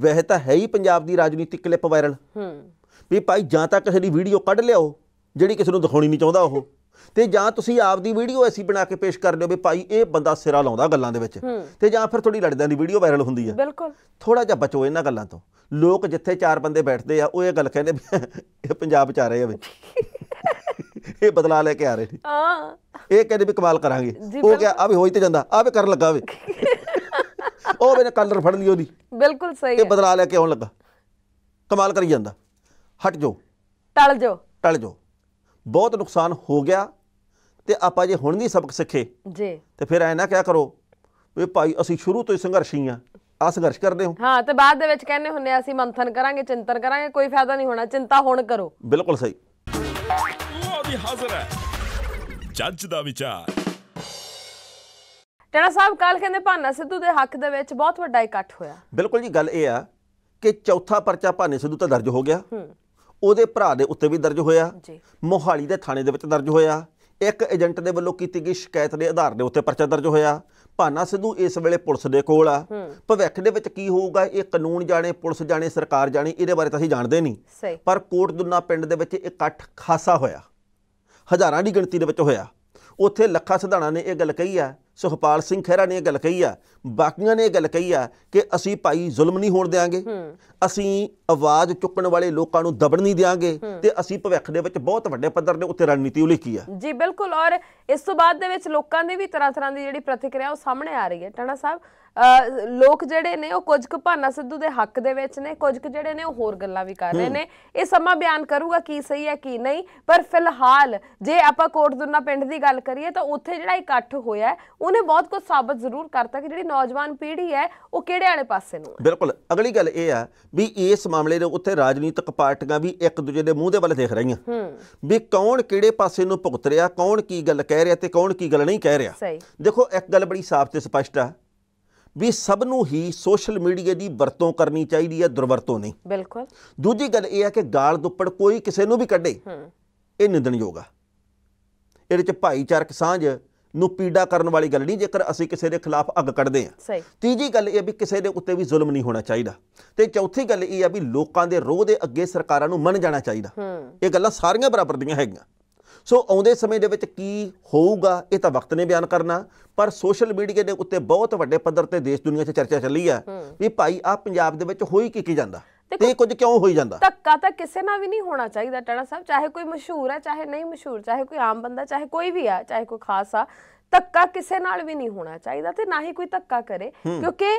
ਵੈਸੇ ਤਾਂ ਹੈ ਹੀ ਪੰਜਾਬ ਦੀ ਰਾਜਨੀਤਿਕ ਕਲਿੱਪ ਵਾਇਰਲ ਹੂੰ ਵੀ ਭਾਈ ਜਾਂ ਤਾਂ ਕਿਸੇ ਦੀ ਵੀਡੀਓ ਕੱਢ ਲਿਆਓ ਜਿਹੜੀ ਕਿਸੇ ਨੂੰ ਦਿਖਾਉਣੀ ਨਹੀਂ ਚਾਹੁੰਦਾ ਉਹ ਤੇ ਜਾਂ ਤੁਸੀਂ ਆਪ ਦੀ ਵੀਡੀਓ ਐਸੀ ਬਣਾ ਕੇ ਪੇਸ਼ ਕਰ ਲਿਓ ਵੀ ਭਾਈ ਇਹ ਬੰਦਾ ਸਿਰਾ ਲਾਉਂਦਾ ਗੱਲਾਂ ਦੇ ਵਿੱਚ ਤੇ ਜਾਂ ਫਿਰ ਤੁਹਾਡੀ ਲੜਦਿਆਂ ਦੀ ਵੀਡੀਓ ਵਾਇਰਲ ਹੁੰਦੀ ਹੈ ਬਿਲਕੁਲ ਥੋੜਾ ਜਿਹਾ ਬਚੋ ਇਹਨਾਂ ਗੱਲਾਂ ਤੋਂ ਲੋਕ ਜਿੱਥੇ ਚਾਰ ਬੰਦੇ ਬੈਠਦੇ ਆ ਉਹ ਇਹ ਗੱਲ ਕਹਿੰਦੇ ਇਹ ਪੰਜਾਬ ਚ ਆ ਰਹੇ ਆ ਵੀ ਇਹ ਬਦਲਾ ਲੈ ਕੇ ਆ ਰਹੇ ਨੇ ਹਾਂ ਇਹ ਕਹਿੰਦੇ ਵੀ ਕਮਾਲ ਕਰਾਂਗੇ ਉਹ ਕਿਹਾ ਆ ਵੀ ਹੋਈ ਤੇ ਜਾਂਦਾ ਆ ਵੀ ਕਰਨ ਲੱਗਾ ਵੇ ਉਹ ਮੈਨੇ ਕਲਰ ਫੜ ਲਈ ਉਹਦੀ ਬਿਲਕੁਲ ਸਹੀ ਇਹ ਬਦਲਾ ਲੈ ਕੇ ਆਉਣ ਲੱਗਾ ਕਮਾਲ ਕਰੀ ਜਾਂਦਾ ਹਟ ਜਾਓ ਟਲ ਜੋ ਟਲ ਜਾਓ ਬਹੁਤ ਨੁਕਸਾਨ ਹੋ ਗਿਆ ਤੇ ਆਪਾਂ ਜੇ ਹੁਣ ਨਹੀਂ ਸਬਕ ਸਿੱਖੇ ਜੀ ਤੇ ਫਿਰ ਐ ਨਾ ਕਿਆ ਕਰੋ ਵੀ ਭਾਈ ਅਸੀਂ ਸ਼ੁਰੂ ਤੋਂ ਹੀ ਸੰਘਰਸ਼ੀ ਆ ਆ ਸੰਘਰਸ਼ ਕਰਦੇ ਹਾਂ ਹਾਂ ਤੇ ਬਾਅਦ ਦੇ ਵਿੱਚ ਕਹਿੰਦੇ ਹੁੰਦੇ ਆ ਅਸੀਂ ਮੰਥਨ ਕਰਾਂਗੇ ਚਿੰਤਨ ਕਰਾਂਗੇ ਕੋਈ ਫਾਇਦਾ ਨਹੀਂ ਹੋਣਾ ਚਿੰਤਾ ਹੁਣ ਕਰੋ ਬਿਲਕੁਲ ਸਹੀ ਉਹ ਵੀ ਹਾਜ਼ਰ ਹੈ ਜੱਜ ਦਾ ਵਿਚਾਰ ਟੇਣਾ ਸਾਹਿਬ ਕੱਲ ਕਹਿੰਦੇ ਭਾਨਾ ਸਿੱਧੂ ਦੇ ਹੱਕ ਦੇ ਵਿੱਚ ਬਹੁਤ ਵੱਡਾ ਇਕੱਠ ਹੋਇਆ ਬਿਲਕੁਲ ਜੀ ਗੱਲ ਇਹ ਆ ਕਿ ਚੌਥਾ ਪਰਚਾ ਭਾਨੇ ਸਿੱਧੂ ਤਾਂ ਦਰਜ ਹੋ ਗਿਆ ਉਹਦੇ ਭਰਾ ਦੇ ਉੱਤੇ ਵੀ ਦਰਜ ਹੋਇਆ ਜੀ ਮੋਹਾਲੀ ਦੇ ਥਾਣੇ ਦੇ ਵਿੱਚ ਦਰਜ ਹੋਇਆ ਇੱਕ ਏਜੰਟ ਦੇ ਵੱਲੋਂ ਕੀਤੀ ਗਈ ਸ਼ਿਕਾਇਤ ਦੇ ਆਧਾਰ ਦੇ ਉੱਤੇ ਪਰਚਾ ਦਰਜ ਹੋਇਆ ਭਾਨਾ ਸਿੱਧੂ ਇਸ ਵੇਲੇ ਪੁਲਿਸ ਦੇ ਕੋਲ ਆ ਭਵਿੱਖ ਦੇ ਵਿੱਚ ਕੀ ਹੋਊਗਾ ਇਹ ਕਾਨੂੰਨ ਜਾਣੇ ਪੁਲਿਸ ਜਾਣੇ ਸਰਕਾਰ ਜਾਣੇ ਇਹਦੇ ਬਾਰੇ ਤਾਂ ਅਸੀਂ ਜਾਣਦੇ ਨਹੀਂ ਪਰ ਕੋਟ ਦੁੱਨਾ ਪਿੰਡ ਦੇ ਵਿੱਚ ਇਕੱਠ ਖਾਸਾ ਹੋਇਆ ਹਜ਼ਾਰਾਂ ਦੀ ਗਿਣਤੀ ਦੇ ਵਿੱਚ ਹੋਇਆ ਉੱਥੇ ਲੱਖਾ ਸਧਾਣਾ ਨੇ ਇਹ ਗੱਲ ਕਹੀ ਆ ਸੁਖਪਾਲ ਸਿੰਘ ਖਹਿਰਾ ਨੇ ਇਹ ਗੱਲ ਕਹੀ ਆ ਬਾਕੀਆਂ ਨੇ ਇਹ ਗੱਲ ਕਹੀ ਆ ਕਿ ਅਸੀਂ ਭਾਈ ਜ਼ੁਲਮ ਨਹੀਂ ਹੋਣ ਦੇਾਂਗੇ ਅਸੀਂ ਆਵਾਜ਼ ਚੁੱਕਣ ਵਾਲੇ ਲੋਕਾਂ ਨੂੰ ਦਬੜ ਨਹੀਂ ਦੇਾਂਗੇ ਤੇ ਅਸੀਂ ਭਵਿੱਖ ਦੇ ਵਿੱਚ ਬਹੁਤ ਵੱਡੇ ਪੱਧਰ ਦੇ ਉੱਤੇ ਰਣਨੀਤੀ ਉਲੀਕੀ ਆ ਜੀ ਬਿਲਕੁਲ ਔਰ ਇਸ ਤੋਂ ਬਾਅਦ ਦੇ ਵਿੱਚ ਲੋਕਾਂ ਦੇ ਵੀ ਤਰ੍ਹਾਂ ਤਰ੍ਹਾਂ ਦੀ ਜਿਹੜੀ ਪ੍ਰਤੀਕਿਰਿਆ ਉਹ ਸਾਹਮਣੇ ਆ ਰਹੀ ਹੈ ਟਾਣਾ ਸਾਹਿਬ ਲੋਕ ਜਿਹੜੇ ਨੇ ਉਹ ਕੁਝ ਕੁ ਭਾਨਾ ਸਿੱਧੂ ਦੇ ਹੱਕ ਦੇ ਵਿੱਚ ਨੇ ਕੁਝ ਕੁ ਜਿਹੜੇ ਨੇ ਉਹ ਹੋਰ ਗੱਲਾਂ ਵੀ ਕਰ ਰਹੇ ਨੇ ਇਹ ਸਮਾਂ ਬਿਆਨ ਕਰੂਗਾ ਕੀ ਸਹੀ ਹੈ ਕੀ ਨਹੀਂ ਪਰ ਫਿਲਹਾਲ ਜੇ ਆਪਾਂ ਕੋਟਦੁੰਨਾ ਪਿੰਡ ਦੀ ਗੱਲ ਕਰੀਏ ਤਾਂ ਉੱਥੇ ਜਿਹੜਾ ਇਕੱਠ ਹੋਇਆ ਉਹਨੇ ਬਹੁਤ ਕੁਝ ਸਾਬਤ ਜ਼ਰੂਰ ਕਰਤਾ ਕਿ ਜਿਹੜੀ ਨੌਜਵਾਨ ਪੀੜ੍ਹੀ ਹੈ ਉਹ ਕਿਹੜੇ ਵਾਲੇ ਪਾਸੇ ਨੂੰ ਹੈ ਬਿਲਕੁਲ ਅਗਲੀ ਗੱਲ ਇਹ ਆ ਵੀ ਇਸ ਮਾਮਲੇ ਦੇ ਉੱਤੇ ਰਾਜਨੀਤਿਕ ਪਾਰਟੀਆਂ ਵੀ ਇੱਕ ਦੂਜੇ ਦੇ ਮੂੰਹ ਦੇ ਵੱਲ ਦੇਖ ਰਹੀਆਂ ਵੀ ਕੌਣ ਕਿਹੜੇ ਪਾਸੇ ਨੂੰ ਭੁਗਤ ਰਿਹਾ ਕੌਣ ਕੀ ਗੱਲ ਕਹਿ ਰਿਹਾ ਤੇ ਕੌਣ ਕੀ ਗੱਲ ਨਹੀਂ ਕਹਿ ਰਿਹਾ ਦੇਖੋ ਇੱਕ ਗੱਲ ਬੜੀ ਸਾਫ਼ ਤੇ ਸਪਸ਼ਟ ਆ ਵੀ ਸਭ ਨੂੰ ਹੀ ਸੋਸ਼ਲ ਮੀਡੀਆ ਦੀ ਵਰਤੋਂ ਕਰਨੀ ਚਾਹੀਦੀ ਹੈ ਦੁਰਵਰਤੋਂ ਨਹੀਂ ਬਿਲਕੁਲ ਦੂਜੀ ਗੱਲ ਇਹ ਹੈ ਕਿ ਗਾਲ ਦੁੱਪੜ ਕੋਈ ਕਿਸੇ ਨੂੰ ਵੀ ਕੱਢੇ ਇਹ ਨਿੰਦਣਯੋਗ ਆ ਇਹਦੇ ਚ ਭਾਈਚਾਰਕ ਸਾਂਝ ਨੂੰ ਪੀੜਾ ਕਰਨ ਵਾਲੀ ਗੱਲ ਨਹੀਂ ਜੇਕਰ ਅਸੀਂ ਕਿਸੇ ਦੇ ਖਿਲਾਫ ਅੱਗ ਕੱਢਦੇ ਹਾਂ ਤੀਜੀ ਗੱਲ ਇਹ ਵੀ ਕਿਸੇ ਦੇ ਉੱਤੇ ਵੀ ਜ਼ੁਲਮ ਨਹੀਂ ਹੋਣਾ ਚਾਹੀਦਾ ਤੇ ਚੌਥੀ ਗੱਲ ਇਹ ਆ ਵੀ ਲੋਕਾਂ ਦੇ ਰੋਹ ਦੇ ਅੱਗੇ ਸਰਕਾਰਾਂ ਨੂੰ ਮੰਨ ਜਾਣਾ ਚਾਹੀਦਾ ਇਹ ਗੱਲਾਂ ਸਾਰੀਆਂ ਬਰਾਬਰ ਦੀਆਂ ਹੈਗੀਆਂ ਸੋ ਆਉਂਦੇ ਸਮੇਂ ਦੇ ਵਿੱਚ ਕੀ ਹੋਊਗਾ ਇਹ ਤਾਂ ਵਕਤ ਨੇ ਬਿਆਨ ਕਰਨਾ ਪਰ ਸੋਸ਼ਲ ਮੀਡੀਆ ਦੇ ਉੱਤੇ ਬਹੁਤ ਵੱਡੇ ਪੱਧਰ ਤੇ ਦੇਸ਼ ਦੁਨੀਆ 'ਚ ਚਰਚਾ ਚੱਲੀ ਆ ਵੀ ਭਾਈ ਆ ਪੰਜਾਬ ਦੇ ਵਿੱਚ ਹੋਈ ਕੀ ਕੀ ਜਾਂਦਾ ਤੇ ਕੁਝ ਕਿਉਂ ਹੋਈ ਜਾਂਦਾ ਧੱਕਾ ਤਾਂ ਕਿਸੇ ਨਾਲ ਵੀ ਨਹੀਂ ਹੋਣਾ ਚਾਹੀਦਾ ਟਣਾ ਸਾਹਿਬ ਚਾਹੇ ਕੋਈ ਮਸ਼ਹੂਰ ਆ ਚਾਹੇ ਨਹੀਂ ਮਸ਼ਹੂਰ ਚਾਹੇ ਕੋਈ ਆਮ ਬੰਦਾ ਚਾਹੇ ਕੋਈ ਵੀ ਆ ਚਾਹੇ ਕੋਈ ਖਾਸ ਆ ਧੱਕਾ ਕਿਸੇ ਨਾਲ ਵੀ ਨਹੀਂ ਹੋਣਾ ਚਾਹੀਦਾ ਤੇ ਨਾ ਹੀ ਕੋਈ ਧੱਕਾ ਕਰੇ ਕਿਉਂਕਿ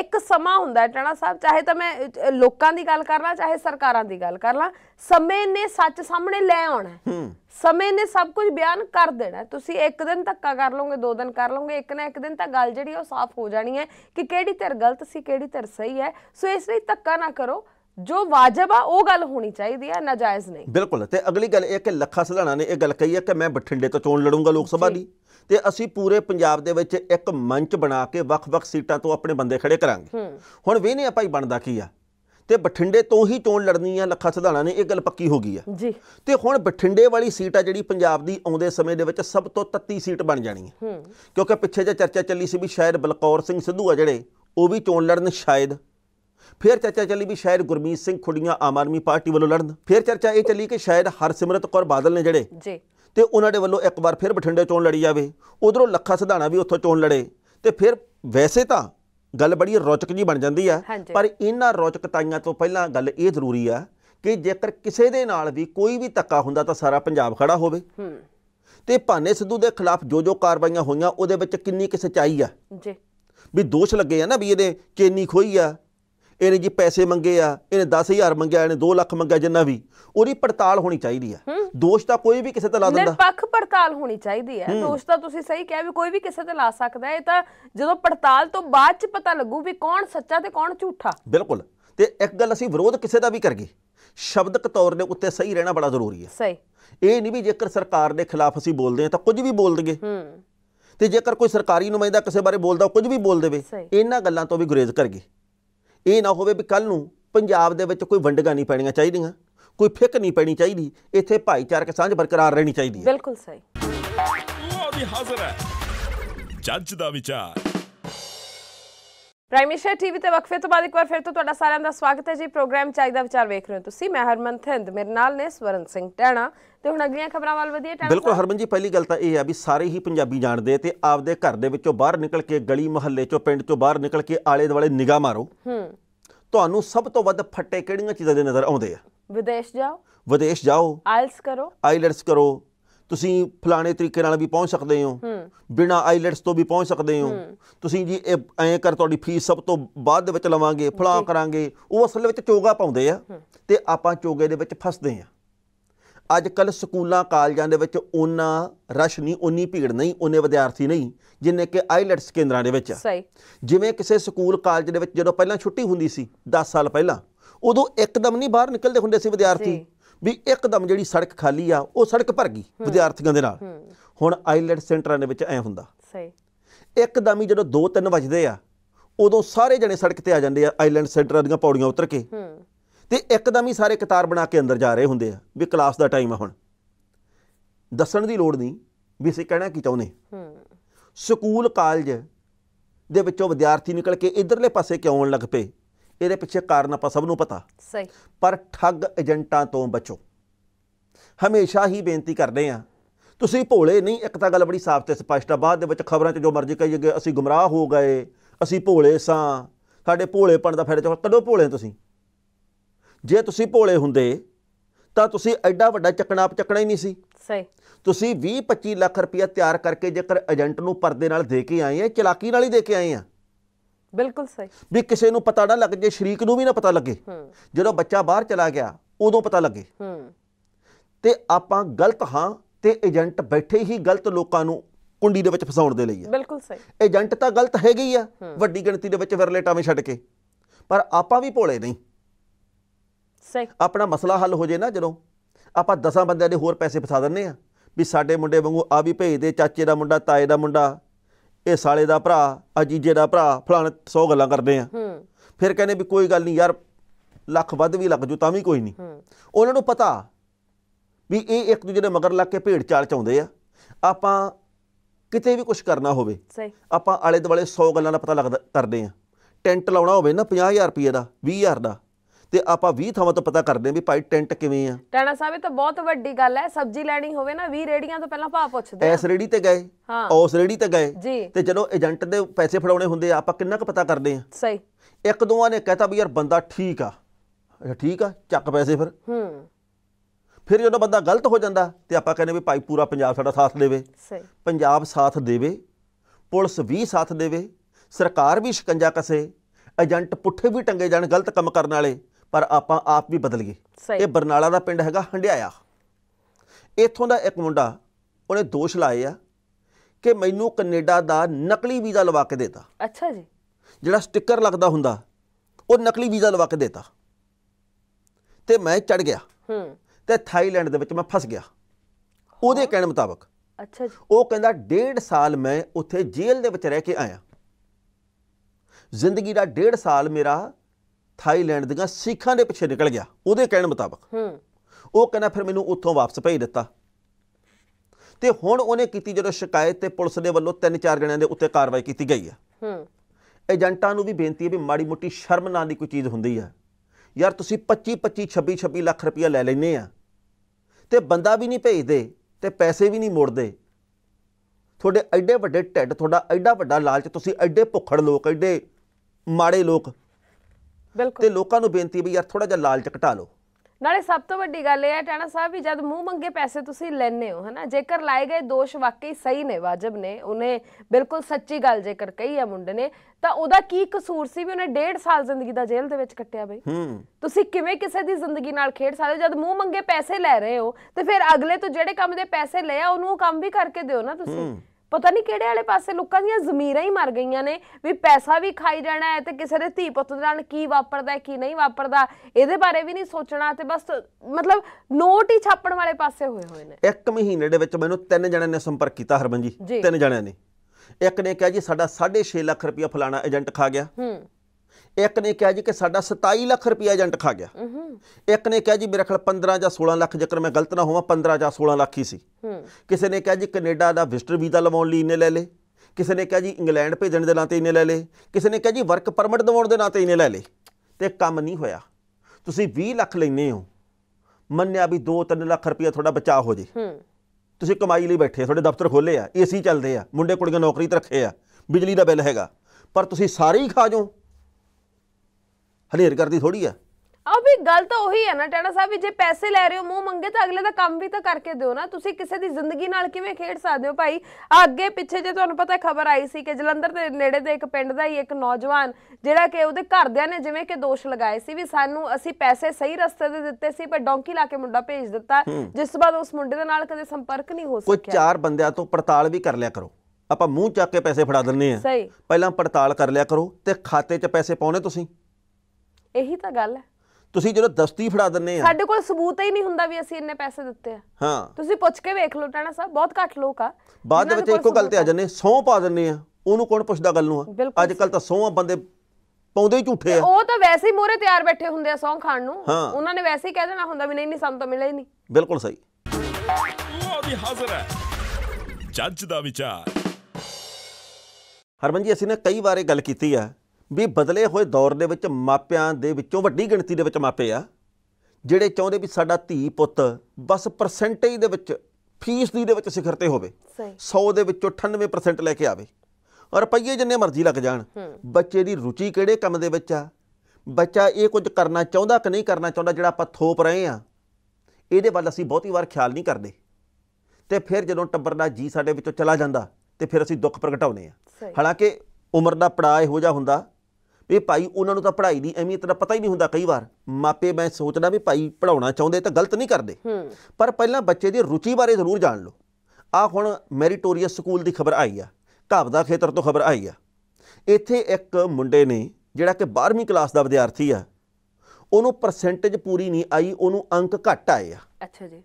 ਇੱਕ ਸਮਾਂ ਹੁੰਦਾ ਹੈ ਟਣਾ ਸਾਹਿਬ ਚਾਹੇ ਤਾਂ ਮੈਂ ਲੋਕਾਂ ਦੀ ਗੱਲ ਕਰਨਾ ਚਾਹੇ ਸਰਕਾਰਾਂ ਦੀ ਗੱਲ ਕਰਨਾ ਸਮੇਂ ਨੇ ਸੱਚ ਸਾਹਮਣੇ ਲੈ ਆਉਣਾ ਸਮੇਂ ਨੇ ਸਭ ਕੁਝ ਬਿਆਨ ਕਰ ਦੇਣਾ ਤੁਸੀਂ ਇੱਕ ਦਿਨ ਧੱਕਾ ਕਰ ਲਓਗੇ ਦੋ ਦਿਨ ਕਰ ਲਓਗੇ ਇੱਕ ਨਾ ਇੱਕ ਦਿਨ ਤਾਂ ਗੱਲ ਜਿਹੜੀ ਉਹ ਸਾਫ਼ ਹੋ ਜਾਣੀ ਹੈ ਕਿ ਕਿਹੜੀ ਧਿਰ ਗਲਤ ਸੀ ਕਿਹੜੀ ਧਿਰ ਸਹੀ ਹੈ ਸੋ ਇਸ ਲਈ ਧੱਕਾ ਨਾ ਕਰੋ ਜੋ ਵਾਜਬ ਆ ਉਹ ਗੱਲ ਹੋਣੀ ਚਾਹੀਦੀ ਹੈ ਨਾਜਾਇਜ਼ ਨਹੀਂ ਬਿਲਕੁਲ ਤੇ ਅਗਲੀ ਗੱਲ ਇਹ ਕਿ ਲੱਖਾ ਸਲਾਣਾ ਨੇ ਇਹ ਗੱਲ ਕਹੀ ਹੈ ਕਿ ਮੈਂ ਬਠਿੰਡੇ ਤੋਂ ਚੋਣ ਲੜੂੰਗਾ ਲੋਕ ਸਭਾ ਦੀ ਤੇ ਅਸੀਂ ਪੂਰੇ ਪੰਜਾਬ ਦੇ ਵਿੱਚ ਇੱਕ ਮੰਚ ਬਣਾ ਕੇ ਵੱਖ-ਵੱਖ ਸੀਟਾਂ ਤੋਂ ਆਪਣੇ ਬੰਦੇ ਖੜੇ ਕਰਾਂਗੇ ਹੁਣ ਵੇਨੇ ਆ ਭਾਈ ਬਣਦਾ ਕੀ ਆ ਤੇ ਬਠਿੰਡੇ ਤੋਂ ਹੀ ਚੋਣ ਲੜਨੀ ਆ ਲੱਖਾ ਸਧਾਣਾ ਨੇ ਇਹ ਗੱਲ ਪੱਕੀ ਹੋ ਗਈ ਆ ਜੀ ਤੇ ਹੁਣ ਬਠਿੰਡੇ ਵਾਲੀ ਸੀਟ ਆ ਜਿਹੜੀ ਪੰਜਾਬ ਦੀ ਆਉਂਦੇ ਸਮੇਂ ਦੇ ਵਿੱਚ ਸਭ ਤੋਂ ਤੱਤੀ ਸੀਟ ਬਣ ਜਾਣੀ ਹੈ ਕਿਉਂਕਿ ਪਿੱਛੇ ਜੇ ਚਰਚਾ ਚੱਲੀ ਸੀ ਵੀ ਸ਼ਾਇਦ ਬਲਕੌਰ ਸਿੰਘ ਸਿੱਧੂ ਆ ਜਿਹੜੇ ਉਹ ਵੀ ਚੋਣ ਲੜਨ ਸ਼ਾਇਦ ਫਿਰ ਚਰਚਾ ਚੱਲੀ ਵੀ ਸ਼ਾਇਦ ਗੁਰਮੀਤ ਸਿੰਘ ਖੁੱਡੀਆਂ ਆਮ ਆਦਮੀ ਪਾਰਟੀ ਵੱਲੋਂ ਲੜਨ ਫਿਰ ਚਰਚਾ ਇਹ ਚੱਲੀ ਕਿ ਸ਼ਾਇਦ ਹਰਸਿਮਰਤ ਕੌਰ ਬਾਦਲ ਨੇ ਜਿਹੜੇ ਜੀ ਤੇ ਉਹਨਾਂ ਦੇ ਵੱਲੋਂ ਇੱਕ ਵਾਰ ਫਿਰ ਬਠਿੰਡੇ ਚੋਣ ਲੜੀ ਜਾਵੇ ਉਧਰੋਂ ਲੱਖਾ ਸਿਧਾਣਾ ਵੀ ਉੱਥੋਂ ਚੋਣ ਲੜੇ ਤੇ ਫਿਰ ਵੈਸੇ ਤਾਂ ਗੱਲ ਬੜੀ ਰੌਚਕ ਜੀ ਬਣ ਜਾਂਦੀ ਆ ਪਰ ਇਹਨਾਂ ਰੌਚਕਤਾਈਆਂ ਤੋਂ ਪਹਿਲਾਂ ਗੱਲ ਇਹ ਜ਼ਰੂਰੀ ਆ ਕਿ ਜੇਕਰ ਕਿਸੇ ਦੇ ਨਾਲ ਵੀ ਕੋਈ ਵੀ ਤੱਕਾ ਹੁੰਦਾ ਤਾਂ ਸਾਰਾ ਪੰਜਾਬ ਖੜਾ ਹੋਵੇ ਤੇ ਭਾਨੇ ਸਿੱਧੂ ਦੇ ਖਿਲਾਫ ਜੋ ਜੋ ਕਾਰਵਾਈਆਂ ਹੋਈਆਂ ਉਹਦੇ ਵਿੱਚ ਕਿੰਨੀ ਕਿ ਸਚਾਈ ਆ ਜੀ ਵੀ ਦੋਸ਼ ਲੱਗੇ ਆ ਨਾ ਵੀ ਇਹਦੇ ਚੇਨੀ ਖੋਈ ਆ ਇਹਨੇ ਜੀ ਪੈਸੇ ਮੰਗੇ ਆ ਇਹਨੇ 10000 ਮੰਗਿਆ ਇਹਨੇ 2 ਲੱਖ ਮੰਗਿਆ ਜਿੰਨਾ ਵੀ ਉਹਦੀ ਪੜਤਾਲ ਹੋਣੀ ਚਾਹੀਦੀ ਆ ਦੋਸ਼ ਤਾਂ ਕੋਈ ਵੀ ਕਿਸੇ ਤੇ ਲਾ ਦਿੰਦਾ ਨਿਰਪੱਖ ਪੜਤਾਲ ਹੋਣੀ ਚਾਹੀਦੀ ਆ ਦੋਸ਼ ਤਾਂ ਤੁਸੀਂ ਸਹੀ ਕਿਹਾ ਵੀ ਕੋਈ ਵੀ ਕਿਸੇ ਤੇ ਲਾ ਸਕਦਾ ਇਹ ਤਾਂ ਜਦੋਂ ਪੜਤਾਲ ਤੋਂ ਬਾਅਦ ਚ ਪਤਾ ਲੱਗੂ ਵੀ ਕੌਣ ਸੱਚਾ ਤੇ ਕੌਣ ਝੂਠਾ ਬਿਲਕੁਲ ਤੇ ਇੱਕ ਗੱਲ ਅਸੀਂ ਵਿਰੋਧ ਕਿਸੇ ਦਾ ਵੀ ਕਰਗੇ ਸ਼ਬਦਕ ਤੌਰ ਦੇ ਉੱਤੇ ਸਹੀ ਰਹਿਣਾ ਬੜਾ ਜ਼ਰੂਰੀ ਹੈ ਸਹੀ ਇਹ ਨਹੀਂ ਵੀ ਜੇਕਰ ਸਰਕਾਰ ਦੇ ਖਿਲਾਫ ਅਸੀਂ ਬੋਲਦੇ ਆ ਤਾਂ ਕੁਝ ਵੀ ਬੋਲ ਦਗੇ ਹੂੰ ਤੇ ਜੇਕਰ ਕੋਈ ਸਰਕਾਰੀ ਨੁਮਾਇੰਦਾ ਕਿਸੇ ਬਾਰੇ ਬੋਲਦਾ ਕੁਝ ਵੀ ਬੋਲ ਦੇਵੇ ਇਹਨਾਂ ਗੱਲਾਂ ਤੋਂ ਵੀ ਗੁਰੇਜ਼ ਕਰਗੇ ਇਹ ਨਾ ਹੋਵੇ ਵੀ ਕੱਲ ਨੂੰ ਪੰਜਾਬ ਦੇ ਵਿੱਚ ਕੋਈ ਵੰਡਗਾ ਨਹੀਂ ਪੈਣੀਆਂ ਚਾਹੀਦੀਆਂ ਕੋਈ ਫਿੱਕ ਨਹੀਂ ਪੈਣੀ ਚਾਹੀਦੀ ਇੱਥੇ ਭਾਈਚਾਰਕ ਸਾਂਝ ਬਰਕਰਾਰ ਰਹਿਣੀ ਚਾਹੀਦੀ ਹੈ ਬਿਲਕੁਲ ਸਹੀ ਉਹ ਵੀ ਹਾਜ਼ਰ ਹੈ ਜੱਜ ਦਾ ਵਿਚਾਰ ਪ੍ਰਾਈਮੇਸ਼ਰ ਟੀਵੀ ਤੇ ਵਕਫੇ ਤੋਂ ਬਾਅਦ ਇੱਕ ਵਾਰ ਫਿਰ ਤੋਂ ਤੁਹਾਡਾ ਸਾਰਿਆਂ ਦਾ ਸਵਾਗਤ ਹੈ ਜੀ ਪ੍ਰੋਗਰਾਮ ਚਾਹੀਦਾ ਵਿਚਾਰ ਵੇਖ ਰਹੇ ਹੋ ਤੁਸੀਂ ਮੈਂ ਹਰਮਨ ਥਿੰਦ ਮੇਰੇ ਨਾਲ ਨੇ ਸਵਰਨ ਸਿੰਘ ਟੈਣਾ ਤੇ ਹੁਣ ਅਗਲੀਆਂ ਖਬਰਾਂ ਵੱਲ ਵਧੀਏ ਟੈਣਾ ਬਿਲਕੁਲ ਹਰਮਨ ਜੀ ਪਹਿਲੀ ਗੱਲ ਤਾਂ ਇਹ ਹੈ ਵੀ ਸਾਰੇ ਹੀ ਪੰਜਾਬੀ ਜਾਣਦੇ ਤੇ ਆਪਦੇ ਘਰ ਦੇ ਵਿੱਚੋਂ ਬਾਹਰ ਨਿਕਲ ਕੇ ਗਲੀ ਮੁਹੱਲੇ ਚੋਂ ਪਿੰਡ ਚੋਂ ਬਾਹਰ ਨਿਕਲ ਕੇ ਆਲੇ ਦੁਆਲੇ ਨਿਗਾਹ ਮਾਰੋ ਹੂੰ ਤੁਹਾਨੂੰ ਸਭ ਤੋਂ ਵੱਧ ਫੱਟੇ ਕਿਹੜੀਆਂ ਚੀਜ਼ਾਂ ਦੇ ਨਜ਼ਰ ਆਉਂਦੇ ਆ ਵਿਦੇਸ਼ ਜਾਓ ਵਿਦੇਸ਼ ਜਾਓ ਆਇਲਸ ਕਰੋ ਆਇਲਸ ਕਰੋ ਤੁਸੀਂ ਫਲਾਣੇ ਤਰੀਕੇ ਨਾਲ ਵੀ ਪਹੁੰਚ ਸਕਦੇ ਹੋ ਬਿਨਾ ਆਈਲੈਟਸ ਤੋਂ ਵੀ ਪਹੁੰਚ ਸਕਦੇ ਹੋ ਤੁਸੀਂ ਜੀ ਐ ਕਰ ਤੁਹਾਡੀ ਫੀਸ ਸਭ ਤੋਂ ਬਾਅਦ ਦੇ ਵਿੱਚ ਲਵਾਂਗੇ ਫਲਾ ਕਰਾਂਗੇ ਉਹ ਅਸਲ ਵਿੱਚ ਚੋਗਾ ਪਾਉਂਦੇ ਆ ਤੇ ਆਪਾਂ ਚੋਗੇ ਦੇ ਵਿੱਚ ਫਸਦੇ ਆ ਅੱਜ ਕੱਲ ਸਕੂਲਾਂ ਕਾਲਜਾਂ ਦੇ ਵਿੱਚ ਉਹਨਾਂ ਰਸ਼ ਨਹੀਂ ਉਨੀ ਭੀੜ ਨਹੀਂ ਉਹਨੇ ਵਿਦਿਆਰਥੀ ਨਹੀਂ ਜਿੰਨੇ ਕਿ ਆਈਲੈਟਸ ਕੇਂਦਰਾਂ ਦੇ ਵਿੱਚ ਸਹੀ ਜਿਵੇਂ ਕਿਸੇ ਸਕੂਲ ਕਾਲਜ ਦੇ ਵਿੱਚ ਜਦੋਂ ਪਹਿਲਾਂ ਛੁੱਟੀ ਹੁੰਦੀ ਸੀ 10 ਸਾਲ ਪਹਿਲਾਂ ਉਦੋਂ ਇੱਕਦਮ ਨਹੀਂ ਬਾਹਰ ਨਿਕਲਦੇ ਹੁੰਦੇ ਸੀ ਵਿਦਿਆਰਥੀ ਵੀ ਇੱਕਦਮ ਜਿਹੜੀ ਸੜਕ ਖਾਲੀ ਆ ਉਹ ਸੜਕ ਭਰ ਗਈ ਵਿਦਿਆਰਥੀਆਂ ਦੇ ਨਾਲ ਹੁਣ ਆਈਲੈਂਡ ਸੈਂਟਰਾਂ ਦੇ ਵਿੱਚ ਐ ਹੁੰਦਾ ਸਹੀ ਇੱਕਦਮ ਹੀ ਜਦੋਂ 2-3 ਵਜਦੇ ਆ ਉਦੋਂ ਸਾਰੇ ਜਣੇ ਸੜਕ ਤੇ ਆ ਜਾਂਦੇ ਆ ਆਈਲੈਂਡ ਸੈਂਟਰਾਂ ਦੀਆਂ ਪੌੜੀਆਂ ਉਤਰ ਕੇ ਤੇ ਇੱਕਦਮ ਹੀ ਸਾਰੇ ਕਤਾਰ ਬਣਾ ਕੇ ਅੰਦਰ ਜਾ ਰਹੇ ਹੁੰਦੇ ਆ ਵੀ ਕਲਾਸ ਦਾ ਟਾਈਮ ਆ ਹੁਣ ਦੱਸਣ ਦੀ ਲੋੜ ਨਹੀਂ ਵੀ ਅਸੀਂ ਕਹਿਣਾ ਕੀ ਚਾਹੁੰਦੇ ਸਕੂਲ ਕਾਲਜ ਦੇ ਵਿੱਚੋਂ ਵਿਦਿਆਰਥੀ ਨਿਕਲ ਕੇ ਇਧਰਲੇ ਪਾਸੇ ਕਿਉਂ ਆਉਣ ਲੱਗ ਪਏ ਇਹਦੇ ਪਿੱਛੇ ਕਾਰਨ ਆਪਾਂ ਸਭ ਨੂੰ ਪਤਾ ਸਹੀ ਪਰ ਠੱਗ ਏਜੰਟਾਂ ਤੋਂ ਬਚੋ ਹਮੇਸ਼ਾ ਹੀ ਬੇਨਤੀ ਕਰਦੇ ਆ ਤੁਸੀਂ ਭੋਲੇ ਨਹੀਂ ਇੱਕ ਤਾਂ ਗੱਲ ਬੜੀ ਸਾਫ਼ ਤੇ ਸਪਸ਼ਟ ਆ ਬਾਅਦ ਦੇ ਵਿੱਚ ਖਬਰਾਂ 'ਚ ਜੋ ਮਰਜ਼ੀ ਕਹੀਏ ਅਸੀਂ ਗੁੰਮਰਾਹ ਹੋ ਗਏ ਅਸੀਂ ਭੋਲੇ ਸਾਂ ਸਾਡੇ ਭੋਲੇਪਣ ਦਾ ਫਾਇਦਾ ਚੁੱਕੋ ਕਦੋਂ ਭੋਲੇ ਤੁਸੀਂ ਜੇ ਤੁਸੀਂ ਭੋਲੇ ਹੁੰਦੇ ਤਾਂ ਤੁਸੀਂ ਐਡਾ ਵੱਡਾ ਚੱਕਣਾ ਆਪ ਚੱਕਣਾ ਹੀ ਨਹੀਂ ਸੀ ਸਹੀ ਤੁਸੀਂ 20 25 ਲੱਖ ਰੁਪਇਆ ਤਿਆਰ ਕਰਕੇ ਜੇਕਰ ਏਜੰਟ ਨੂੰ ਪਰਦੇ ਨਾਲ ਦੇ ਕੇ ਆਏ ਆ ਚਲਾਕੀ ਨਾਲ ਹੀ ਦੇ ਕੇ ਆਏ ਆ ਬਿਲਕੁਲ ਸਹੀ ਵੀ ਕਿਸੇ ਨੂੰ ਪਤਾ ਨਾ ਲੱਗ ਜੇ ਸ਼ਰੀਕ ਨੂੰ ਵੀ ਨਾ ਪਤਾ ਲੱਗੇ ਜਦੋਂ ਬੱਚਾ ਬਾਹਰ ਚਲਾ ਗਿਆ ਉਦੋਂ ਪਤਾ ਲੱਗੇ ਤੇ ਆਪਾਂ ਗਲਤ ਹਾਂ ਤੇ ਏਜੰਟ ਬੈਠੇ ਹੀ ਗਲਤ ਲੋਕਾਂ ਨੂੰ ਕੁੰਡੀ ਦੇ ਵਿੱਚ ਫਸਾਉਣ ਦੇ ਲਈ ਆ ਬਿਲਕੁਲ ਸਹੀ ਏਜੰਟ ਤਾਂ ਗਲਤ ਹੈਗੇ ਹੀ ਆ ਵੱਡੀ ਗਿਣਤੀ ਦੇ ਵਿੱਚ ਵਿਰਲੇ ਟਾਵੇਂ ਛੱਡ ਕੇ ਪਰ ਆਪਾਂ ਵੀ ਭੋਲੇ ਨਹੀਂ ਸਹੀ ਆਪਣਾ ਮਸਲਾ ਹੱਲ ਹੋ ਜੇ ਨਾ ਜਦੋਂ ਆਪਾਂ 10 ਬੰਦਿਆਂ ਦੇ ਹੋਰ ਪੈਸੇ ਫਸਾ ਦਿੰਨੇ ਆ ਵੀ ਸਾਡੇ ਮੁੰਡੇ ਵਾਂਗੂ ਆ ਵੀ ਭੇਜ ਦੇ ਚਾਚੇ ਦਾ ਮੁੰਡਾ ਤਾਏ ਦਾ ਮੁੰਡਾ ਇਹ ਸਾਲੇ ਦਾ ਭਰਾ ਅਜੀਜੇ ਦਾ ਭਰਾ ਫਲਾਣ 100 ਗੱਲਾਂ ਕਰਦੇ ਆ ਫਿਰ ਕਹਿੰਦੇ ਵੀ ਕੋਈ ਗੱਲ ਨਹੀਂ ਯਾਰ ਲੱਖ ਵੱਧ ਵੀ ਲੱਗ ਜੂ ਤਾਂ ਵੀ ਕੋਈ ਨਹੀਂ ਉਹਨਾਂ ਨੂੰ ਪਤਾ ਵੀ ਇਹ ਇੱਕ ਦੂਜੇ ਦੇ ਮਗਰ ਲੱਗ ਕੇ ਭੇਡ ਚਾਲ ਚਾਉਂਦੇ ਆ ਆਪਾਂ ਕਿਤੇ ਵੀ ਕੁਝ ਕਰਨਾ ਹੋਵੇ ਆਪਾਂ ਆਲੇ ਦੁਆਲੇ 100 ਗੱਲਾਂ ਦਾ ਪਤਾ ਲੱਗਦਾ ਕਰਦੇ ਆ ਟੈਂਟ ਲਾਉਣਾ ਹੋਵੇ ਨਾ 50000 ਰੁਪਏ ਦਾ 20000 ਦਾ ਤੇ ਆਪਾਂ 20 ਥਾਵਾਂ ਤੋਂ ਪਤਾ ਕਰਦੇ ਵੀ ਭਾਈ ਟੈਂਟ ਕਿਵੇਂ ਆ ਟਾਣਾ ਸਾਹਿਬ ਇਹ ਤਾਂ ਬਹੁਤ ਵੱਡੀ ਗੱਲ ਹੈ ਸਬਜ਼ੀ ਲੈਣੀ ਹੋਵੇ ਨਾ 20 ਰੇੜੀਆਂ ਤੋਂ ਪਹਿਲਾਂ ਭਾਅ ਪੁੱਛਦੇ ਐ ਇਸ ਰੇੜੀ ਤੇ ਗਏ ਹਾਂ ਉਸ ਰੇੜੀ ਤੇ ਗਏ ਤੇ ਜਦੋਂ ਏਜੰਟ ਦੇ ਪੈਸੇ ਫੜਾਉਣੇ ਹੁੰਦੇ ਆ ਆਪਾਂ ਕਿੰਨਾ ਕੁ ਪਤਾ ਕਰਦੇ ਆ ਸਹੀ ਇੱਕ ਦੋਵਾਂ ਨੇ ਕਹਿਤਾ ਵੀ ਯਾਰ ਬੰਦਾ ਠੀਕ ਆ ਅੱਛਾ ਠੀਕ ਆ ਚੱਕ ਪੈਸੇ ਫਿਰ ਹੂੰ ਫਿਰ ਜਦੋਂ ਬੰਦਾ ਗਲਤ ਹੋ ਜਾਂਦਾ ਤੇ ਆਪਾਂ ਕਹਿੰਦੇ ਵੀ ਭਾਈ ਪੂਰਾ ਪੰਜਾਬ ਸਾਡਾ ਸਾਥ ਦੇਵੇ ਸਹੀ ਪੰਜਾਬ ਸਾਥ ਦੇਵੇ ਪੁਲਿਸ ਵੀ ਸਾਥ ਦੇਵੇ ਸਰਕਾਰ ਵੀ ਸ਼ਿਕੰਜਾ ਕਸੇ ਏਜੰਟ ਪੁੱਠੇ ਵੀ ਟੰਗੇ ਜਾਣ ਗਲਤ ਕੰਮ ਕਰਨ ਵਾਲੇ ਪਰ ਆਪਾਂ ਆਪ ਵੀ ਬਦਲ ਗਏ ਇਹ ਬਰਨਾਲਾ ਦਾ ਪਿੰਡ ਹੈਗਾ ਹੰਡਿਆਇਆ ਇੱਥੋਂ ਦਾ ਇੱਕ ਮੁੰਡਾ ਉਹਨੇ ਦੋਸ਼ ਲਾਏ ਆ ਕਿ ਮੈਨੂੰ ਕੈਨੇਡਾ ਦਾ ਨਕਲੀ ਵੀਜ਼ਾ ਲਵਾ ਕੇ ਦਿੱਤਾ ਅੱਛਾ ਜੀ ਜਿਹੜਾ ਸਟicker ਲੱਗਦਾ ਹੁੰਦਾ ਉਹ ਨਕਲੀ ਵੀਜ਼ਾ ਲਵਾ ਕੇ ਦਿੱਤਾ ਤੇ ਮੈਂ ਚੜ ਗਿਆ ਹੂੰ ਤੇ ਥਾਈਲੈਂਡ ਦੇ ਵਿੱਚ ਮੈਂ ਫਸ ਗਿਆ ਉਹਦੇ ਕਹਿਣ ਮੁਤਾਬਕ ਅੱਛਾ ਜੀ ਉਹ ਕਹਿੰਦਾ ਡੇਢ ਸਾਲ ਮੈਂ ਉੱਥੇ ਜੇਲ੍ਹ ਦੇ ਵਿੱਚ ਰਹਿ ਕੇ ਆਇਆ ਜ਼ਿੰਦਗੀ ਦਾ ਡੇਢ ਸਾਲ ਮੇਰਾ ਥਾਈਲੈਂਡ ਦੀਆਂ ਸਿੱਖਾਂ ਦੇ ਪਿੱਛੇ ਨਿਕਲ ਗਿਆ ਉਹਦੇ ਕਹਿਣ ਮੁਤਾਬਕ ਹੂੰ ਉਹ ਕਹਿੰਦਾ ਫਿਰ ਮੈਨੂੰ ਉੱਥੋਂ ਵਾਪਸ ਭੇਜ ਦਿੱਤਾ ਤੇ ਹੁਣ ਉਹਨੇ ਕੀਤੀ ਜਦੋਂ ਸ਼ਿਕਾਇਤ ਤੇ ਪੁਲਿਸ ਦੇ ਵੱਲੋਂ ਤਿੰਨ ਚਾਰ ਜਣਿਆਂ ਦੇ ਉੱਤੇ ਕਾਰਵਾਈ ਕੀਤੀ ਗਈ ਹੈ ਹੂੰ ਏਜੰਟਾਂ ਨੂੰ ਵੀ ਬੇਨਤੀ ਹੈ ਵੀ ਮਾੜੀ ਮੋਟੀ ਸ਼ਰਮ ਨਾਂ ਦੀ ਕੋਈ ਚੀਜ਼ ਹੁੰਦੀ ਹੈ ਯਾਰ ਤੁਸੀਂ 25 25 26 26 ਲੱਖ ਰੁਪਇਆ ਲੈ ਲੈਨੇ ਆ ਤੇ ਬੰਦਾ ਵੀ ਨਹੀਂ ਭੇਜਦੇ ਤੇ ਪੈਸੇ ਵੀ ਨਹੀਂ ਮੋੜਦੇ ਤੁਹਾਡੇ ਐਡੇ ਵੱਡੇ ਢਿੱਡ ਤੁਹਾਡਾ ਐਡਾ ਵੱਡਾ ਲਾਲਚ ਤੁਸੀਂ ਐਡੇ ਭੁੱਖੜ ਲੋਕ ਐਡੇ ਮਾੜੇ ਲੋਕ ਤੇ ਲੋਕਾਂ ਨੂੰ ਬੇਨਤੀ ਵੀ ਯਾਰ ਥੋੜਾ ਜਿਹਾ ਲਾਲਚ ਘਟਾ ਲਓ ਨਾਲੇ ਸਭ ਤੋਂ ਵੱਡੀ ਗੱਲ ਇਹ ਹੈ ਟਾਣਾ ਸਾਹਿਬ ਵੀ ਜਦ ਮੂੰਹ ਮੰਗੇ ਪੈਸੇ ਤੁਸੀਂ ਲੈਣੇ ਹੋ ਹਨਾ ਜੇਕਰ ਲਾਏ ਗਏ ਦੋਸ਼ ਵਾਕਈ ਸਹੀ ਨੇ ਵਾਜਬ ਨੇ ਉਹਨੇ ਬਿਲਕੁਲ ਸੱਚੀ ਗੱਲ ਜੇਕਰ ਕਹੀ ਹੈ ਮੁੰਡੇ ਨੇ ਤਾਂ ਉਹਦਾ ਕੀ ਕਸੂਰ ਸੀ ਵੀ ਉਹਨੇ 1.5 ਸਾਲ ਜ਼ਿੰਦਗੀ ਦਾ ਜੇਲ੍ਹ ਦੇ ਵਿੱਚ ਕੱਟਿਆ ਬਈ ਤੁਸੀਂ ਕਿਵੇਂ ਕਿਸੇ ਦੀ ਜ਼ਿੰਦਗੀ ਨਾਲ ਖੇਡ ਸਕਦੇ ਜਦ ਮੂੰਹ ਮੰਗੇ ਪੈਸੇ ਲੈ ਰਹੇ ਹੋ ਤੇ ਫਿਰ ਅਗਲੇ ਤੋਂ ਜਿਹੜੇ ਕੰਮ ਦੇ ਪੈਸੇ ਲਿਆ ਉਹਨੂੰ ਉਹ ਕੰਮ ਵੀ ਕਰਕੇ ਦਿਓ ਨਾ ਤੁਸੀਂ ਪਤਾ ਨਹੀਂ ਕਿਹੜੇ ਵਾਲੇ ਪਾਸੇ ਲੋਕਾਂ ਦੀਆਂ ਜ਼ਮੀਰਾਂ ਹੀ ਮਰ ਗਈਆਂ ਨੇ ਵੀ ਪੈਸਾ ਵੀ ਖਾਈ ਜਾਣਾ ਹੈ ਤੇ ਕਿਸੇ ਦੇ ਧੀ ਪੁੱਤ ਨਾਲ ਕੀ ਵਾਪਰਦਾ ਹੈ ਕੀ ਨਹੀਂ ਵਾਪਰਦਾ ਇਹਦੇ ਬਾਰੇ ਵੀ ਨਹੀਂ ਸੋਚਣਾ ਤੇ ਬਸ ਮਤਲਬ ਨੋਟ ਹੀ ਛਾਪਣ ਵਾਲੇ ਪਾਸੇ ਹੋਏ ਹੋਏ ਨੇ ਇੱਕ ਮਹੀਨੇ ਦੇ ਵਿੱਚ ਮੈਨੂੰ ਤਿੰਨ ਜਣਿਆਂ ਨੇ ਸੰਪਰਕ ਕੀਤਾ ਹਰਮਨ ਜੀ ਤਿੰਨ ਜਣਿਆਂ ਨੇ ਇੱਕ ਨੇ ਕਿਹਾ ਜੀ ਸਾਡਾ 6.5 ਲੱਖ ਰੁਪਇਆ ਫਲਾਣਾ ਏਜੰਟ ਖਾ ਗਿਆ ਹੂੰ ਇੱਕ ਨੇ ਕਿਹਾ ਜੀ ਕਿ ਸਾਡਾ 27 ਲੱਖ ਰੁਪਇਆ ਏਜੰਟ ਖਾ ਗਿਆ ਇੱਕ ਨੇ ਕਿਹਾ ਜੀ ਮੇਰੇ ਖਲ 15 ਜਾਂ 16 ਲੱਖ ਜੇਕਰ ਮੈਂ ਗਲਤ ਨਾ ਹੋਵਾਂ 15 ਜਾਂ 16 ਲੱਖ ਹੀ ਸੀ ਕਿਸੇ ਨੇ ਕਿਹਾ ਜੀ ਕੈਨੇਡਾ ਦਾ ਵਿਜ਼ਟਰ ਵੀਜ਼ਾ ਲਵਾਉਣ ਲਈ ਇਹਨੇ ਲੈ ਲੇ ਕਿਸੇ ਨੇ ਕਿਹਾ ਜੀ ਇੰਗਲੈਂਡ ਭੇਜਣ ਦੇ ਨਾਂ ਤੇ ਇਹਨੇ ਲੈ ਲੇ ਕਿਸੇ ਨੇ ਕਿਹਾ ਜੀ ਵਰਕ ਪਰਮਿਟ ਦਿਵਾਉਣ ਦੇ ਨਾਂ ਤੇ ਇਹਨੇ ਲੈ ਲੇ ਤੇ ਕੰਮ ਨਹੀਂ ਹੋਇਆ ਤੁਸੀਂ 20 ਲੱਖ ਲੈਨੇ ਹੋ ਮੰਨਿਆ ਵੀ 2-3 ਲੱਖ ਰੁਪਇਆ ਤੁਹਾਡਾ ਬਚਾਅ ਹੋ ਜੇ ਤੁਸੀਂ ਕਮਾਈ ਲਈ ਬੈਠੇ ਤੁਹਾਡੇ ਦਫ਼ਤਰ ਖੋਲੇ ਆ ਏਸੀ ਚੱਲਦੇ ਆ ਮੁੰਡੇ ਕੁੜੀਆਂ ਨੌਕਰੀ ਤੇ ਰੱਖੇ ਆ ਬਿਜਲੀ ਦਾ ਬਿੱਲ ਹੈਗਾ ਪਰ ਤੁਸੀਂ ਸਾਰੇ ਹੀ ਖਾ ਜਾਓ ਹਲੇਰ ਕਰਦੀ ਥੋੜੀ ਆ ਆ ਵੀ ਗੱਲ ਤਾਂ ਉਹੀ ਹੈ ਨਾ ਟੈਣਾ ਸਾਹਿਬ ਵੀ ਜੇ ਪੈਸੇ ਲੈ ਰਹੇ ਹੋ ਮੂੰਹ ਮੰਗੇ ਤਾਂ ਅਗਲੇ ਦਾ ਕੰਮ ਵੀ ਤਾਂ ਕਰਕੇ ਦਿਓ ਨਾ ਤੁਸੀਂ ਕਿਸੇ ਦੀ ਜ਼ਿੰਦਗੀ ਨਾਲ ਕਿਵੇਂ ਖੇਡ ਸਕਦੇ ਹੋ ਭਾਈ ਅੱਗੇ ਪਿੱਛੇ ਜੇ ਤੁਹਾਨੂੰ ਪਤਾ ਖਬਰ ਆਈ ਸੀ ਕਿ ਜਲੰਧਰ ਦੇ ਨੇੜੇ ਦੇ ਇੱਕ ਪਿੰਡ ਦਾ ਹੀ ਇੱਕ ਨੌਜਵਾਨ ਜਿਹੜਾ ਕਿ ਉਹਦੇ ਘਰਦਿਆਂ ਨੇ ਜਿਵੇਂ ਕਿ ਦੋਸ਼ ਲਗਾਏ ਸੀ ਵੀ ਸਾਨੂੰ ਅਸੀਂ ਪੈਸੇ ਸਹੀ ਰਸਤੇ ਤੇ ਦਿੱਤੇ ਸੀ ਪਰ ਡੌਂਕੀ ਲਾ ਕੇ ਮੁੰਡਾ ਭੇਜ ਦਿੱਤਾ ਜਿਸ ਤੋਂ ਬਾਅਦ ਉਸ ਮੁੰਡੇ ਦੇ ਨਾਲ ਕਦੇ ਸੰਪਰਕ ਨਹੀਂ ਹੋ ਸਕਿਆ ਕੋਈ ਚਾਰ ਬੰਦਿਆਂ ਤੋਂ ਪੜਤਾਲ ਵੀ ਕਰ ਲਿਆ ਕਰੋ ਆਪਾਂ ਮੂੰਹ ਚੱਕ ਕੇ ਪੈਸੇ ਫੜਾ ਦਿੰਨੇ ਆ ਸਹੀ ਪਹਿਲਾਂ ਪੜਤਾਲ ਕਰ ਲਿਆ ਕਰੋ ਤੇ ਖਾਤੇ 'ਚ ਪੈਸੇ ਪਾਉਣੇ ਤੁਸੀਂ ਇਹੀ ਤਾਂ ਗੱਲ ਹੈ ਤੁਸੀਂ ਜਦੋਂ ਦਸਤੀ ਫੜਾ ਦਿੰਨੇ ਆ ਸਾਡੇ ਕੋਲ ਸਬੂਤ ਹੀ ਨਹੀਂ ਹੁੰਦਾ ਵੀ ਅਸੀਂ ਇੰਨੇ ਪੈਸੇ ਦਿੱਤੇ ਆ ਹਾਂ ਤੁਸੀਂ ਪੁੱਛ ਕੇ ਵੇਖ ਲਓ ਟਾਣਾ ਸਾਹਿਬ ਬਹੁਤ ਘੱਟ ਲੋਕ ਆ ਬਾਅਦ ਦੇ ਵਿੱਚ ਇੱਕੋ ਗੱਲ ਤੇ ਆ ਜੰਨੇ ਸੌਂ ਪਾ ਦਿੰਨੇ ਆ ਉਹਨੂੰ ਕੌਣ ਪੁੱਛਦਾ ਗੱਲ ਨੂੰ ਆ ਅੱਜ ਕੱਲ ਤਾਂ ਆ ਬੰਦੇ ਪਾਉਂਦੇ ਝੂਠੇ ਆ ਉਹ ਤਾਂ ਵੈਸੇ ਹੀ ਮੋਰੇ ਤਿਆਰ ਬੈਠੇ ਹੁੰਦੇ ਆ ਸੌਂ ਖਾਣ ਨੂੰ ਉਹਨਾਂ ਨੇ ਵੈਸੇ ਹੀ ਕਹਿ ਦੇਣਾ ਹੁੰਦਾ ਵੀ ਨਹੀਂ ਨਹੀਂ ਸਾਨੂੰ ਤਾਂ ਮਿਲਿਆ ਹੀ ਨਹੀਂ ਬਿਲਕੁਲ ਸਹੀ ਉਹ ਵੀ ਹਾਜ਼ਰ ਹੈ ਜੱਜ ਦਾ ਵਿਚਾਰ ਹਰਮਨ ਜੀ ਅਸੀਂ ਨੇ ਕਈ ਵਾਰੇ ਗੱਲ ਕੀਤੀ ਆ ਵੀ ਬਦਲੇ ਹੋਏ ਦੌਰ ਦੇ ਵਿੱਚ ਮਾਪਿਆਂ ਦੇ ਵਿੱਚੋਂ ਵੱਡੀ ਗਿਣਤੀ ਦੇ ਵਿੱਚ ਮਾਪੇ ਆ ਜਿਹੜੇ ਚਾਹੁੰਦੇ ਵੀ ਸਾਡਾ ਧੀ ਪੁੱਤ ਬਸ ਪਰਸੈਂਟੇਜ ਦੇ ਵਿੱਚ ਫੀਸਦੀ ਦੇ ਵਿੱਚ ਸਿਖਰ ਤੇ ਹੋਵੇ 100 ਦੇ ਵਿੱਚੋਂ 98% ਲੈ ਕੇ ਆਵੇ ਔਰ ਰੁਪਈਏ ਜਿੰਨੇ ਮਰਜ਼ੀ ਲੱਗ ਜਾਣ ਬੱਚੇ ਦੀ ਰੁਚੀ ਕਿਹੜੇ ਕੰਮ ਦੇ ਵਿੱਚ ਆ ਬੱਚਾ ਇਹ ਕੁਝ ਕਰਨਾ ਚਾਹੁੰਦਾ ਕਿ ਨਹੀਂ ਕਰਨਾ ਚਾਹੁੰਦਾ ਜਿਹੜਾ ਆਪਾਂ ਥੋਪ ਰਹੇ ਆ ਇਹਦੇ ਵੱਲ ਅਸੀਂ ਬਹੁਤੀ ਵਾਰ ਖਿਆਲ ਨਹੀਂ ਕਰਦੇ ਤੇ ਫਿਰ ਜਦੋਂ ਟੱਬਰ ਦਾ ਜੀ ਸਾਡੇ ਵਿੱਚੋਂ ਚਲਾ ਜਾਂਦਾ ਤੇ ਫਿਰ ਅਸੀਂ ਦੁੱਖ ਪ੍ਰਗਟਾਉਨੇ ਆ ਹਾਲਾਂਕਿ ਉਮਰ ਦਾ ਪੜਾਅ ਇਹੋ ਜਿਹਾ ਹੁੰਦਾ ਵੀ ਭਾਈ ਉਹਨਾਂ ਨੂੰ ਤਾਂ ਪੜ੍ਹਾਈ ਦੀ ਅਹਿਮੀਅਤ ਦਾ ਪਤਾ ਹੀ ਨਹੀਂ ਹੁੰਦਾ ਕਈ ਵਾਰ ਮਾਪੇ ਮੈਂ ਸੋਚਦਾ ਵੀ ਭਾਈ ਪੜਾਉਣਾ ਚਾਹੁੰਦੇ ਤਾਂ ਗਲਤ ਨਹੀਂ ਕਰਦੇ ਪਰ ਪਹਿਲਾਂ ਬੱਚੇ ਦੀ ਰੁਚੀ ਬਾਰੇ ਜ਼ਰੂਰ ਜਾਣ ਲਓ ਆ ਹੁਣ ਮੈਰੀਟੋਰੀਅਸ ਸਕੂਲ ਦੀ ਖਬਰ ਆਈ ਆ ਘਾਬਦਾ ਖੇਤਰ ਤੋਂ ਖਬਰ ਆਈ ਆ ਇੱਥੇ ਇੱਕ ਮੁੰਡੇ ਨੇ ਜਿਹੜਾ ਕਿ 12ਵੀਂ ਕਲਾਸ ਦਾ ਵਿਦਿਆਰਥੀ ਆ ਉਹਨੂੰ ਪਰਸੈਂਟੇਜ ਪੂਰੀ ਨਹੀਂ ਆਈ ਉਹਨੂੰ ਅੰਕ ਘੱਟ ਆਏ ਆ ਅੱਛਾ ਜੀ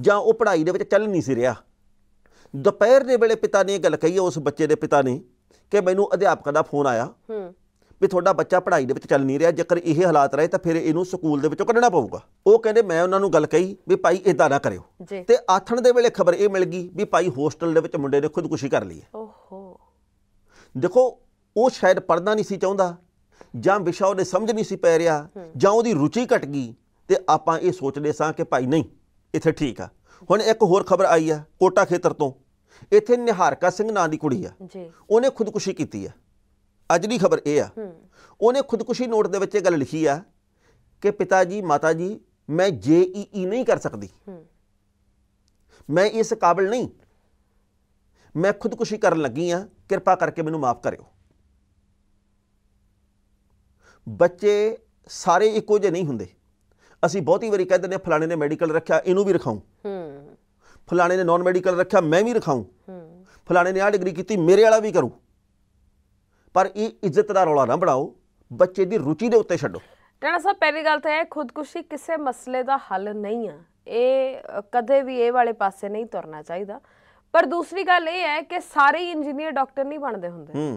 ਜਾਂ ਉਹ ਪੜ੍ਹਾਈ ਦੇ ਵਿੱਚ ਚੱਲ ਨਹੀਂ ਸੀ ਰਿਹਾ ਦੁਪਹਿਰ ਦੇ ਵੇਲੇ ਪਿਤਾ ਨੇ ਇਹ ਗੱਲ ਕਹੀ ਉਸ ਬੱਚੇ ਦੇ ਪਿਤਾ ਨੇ ਕਿ ਮੈਨੂੰ ਅਧਿਆਪਕਾਂ ਦਾ ਫੋਨ ਆਇਆ ਹੂੰ ਵੀ ਤੁਹਾਡਾ ਬੱਚਾ ਪੜ੍ਹਾਈ ਦੇ ਵਿੱਚ ਚੱਲ ਨਹੀਂ ਰਿਹਾ ਜੇਕਰ ਇਹ ਹਾਲਾਤ ਰਹੇ ਤਾਂ ਫਿਰ ਇਹਨੂੰ ਸਕੂਲ ਦੇ ਵਿੱਚੋਂ ਕੱਢਣਾ ਪਊਗਾ ਉਹ ਕਹਿੰਦੇ ਮੈਂ ਉਹਨਾਂ ਨੂੰ ਗੱਲ ਕਹੀ ਵੀ ਭਾਈ ਇਦਾਂ ਨਾ ਕਰਿਓ ਤੇ ਆਥਣ ਦੇ ਵੇਲੇ ਖਬਰ ਇਹ ਮਿਲ ਗਈ ਵੀ ਭਾਈ ਹੋਸਟਲ ਦੇ ਵਿੱਚ ਮੁੰਡੇ ਨੇ ਖੁਦਕੁਸ਼ੀ ਕਰ ਲਈ ਹੈ ਓਹੋ ਦੇਖੋ ਉਹ ਸ਼ਾਇਦ ਪੜਨਾ ਨਹੀਂ ਸੀ ਚਾਹੁੰਦਾ ਜਾਂ ਵਿਸ਼ਾ ਉਹਨੇ ਸਮਝ ਨਹੀਂ ਸੀ ਪੈ ਰਿਹਾ ਜਾਂ ਉਹਦੀ ਰੁਚੀ ਘਟ ਗਈ ਤੇ ਆਪਾਂ ਇਹ ਸੋਚਦੇ ਸਾਂ ਕਿ ਭਾਈ ਨਹੀਂ ਇੱਥੇ ਠੀਕ ਆ ਹੁਣ ਇੱਕ ਹੋਰ ਖਬਰ ਆਈ ਆ ਕੋਟਾ ਖੇਤਰ ਤੋਂ ਇੱਥੇ ਨਿਹਾਰਕਾ ਸਿੰਘ ਨਾਂ ਦੀ ਕੁੜੀ ਆ ਜੀ ਉਹਨੇ ਖੁਦਕੁਸ਼ੀ ਕੀਤੀ ਆ ਅੱਜ ਦੀ ਖਬਰ ਇਹ ਆ ਉਹਨੇ ਖੁਦਕੁਸ਼ੀ ਨੋਟ ਦੇ ਵਿੱਚ ਇਹ ਗੱਲ ਲਿਖੀ ਆ ਕਿ ਪਿਤਾ ਜੀ ਮਾਤਾ ਜੀ ਮੈਂ ਜੇਈਈ ਨਹੀਂ ਕਰ ਸਕਦੀ ਮੈਂ ਇਸ ਕਾਬਿਲ ਨਹੀਂ ਮੈਂ ਖੁਦਕੁਸ਼ੀ ਕਰਨ ਲੱਗੀ ਆ ਕਿਰਪਾ ਕਰਕੇ ਮੈਨੂੰ ਮਾਫ ਕਰਿਓ ਬੱਚੇ ਸਾਰੇ ਇੱਕੋ ਜਿਹੇ ਨਹੀਂ ਹੁੰਦੇ ਅਸੀਂ ਬਹੁਤੀ ਵਾਰੀ ਕਹਿੰਦੇ ਨੇ ਫਲਾਣੇ ਨੇ ਮੈਡੀਕਲ ਰੱਖਿਆ ਇਹਨੂੰ ਵੀ ਰਖਾਉ ਹੂੰ ਫਲਾਣੇ ਨੇ ਨਾਨ ਮੈਡੀਕਲ ਰੱਖਿਆ ਮੈਂ ਵੀ ਰਖਾਉਂ ਫਲਾਣੇ ਨੇ ਆ ਡਿਗਰੀ ਕੀਤੀ ਮੇਰੇ ਵਾਲਾ ਵੀ ਕਰੂ ਪਰ ਇਹ ਇੱਜ਼ਤ ਦਾ ਰੌਲਾ ਨਾ ਬਣਾਓ ਬੱਚੇ ਦੀ ਰੁਚੀ ਦੇ ਉੱਤੇ ਛੱਡੋ ਟਾਣਾ ਸਾਹਿਬ ਪਹਿਲੀ ਗੱਲ ਤਾਂ ਹੈ ਖੁਦਕੁਸ਼ੀ ਕਿਸੇ ਮਸਲੇ ਦਾ ਹੱਲ ਨਹੀਂ ਆ ਇਹ ਕਦੇ ਵੀ ਇਹ ਵਾਲੇ ਪਾਸੇ ਨਹੀਂ ਤੁਰਨਾ ਚਾਹੀਦਾ ਪਰ ਦੂਸਰੀ ਗੱਲ ਇਹ ਹੈ ਕਿ ਸਾਰੇ ਇੰਜੀਨੀਅਰ ਡਾਕਟਰ ਨਹੀਂ ਬਣਦੇ ਹੁੰਦੇ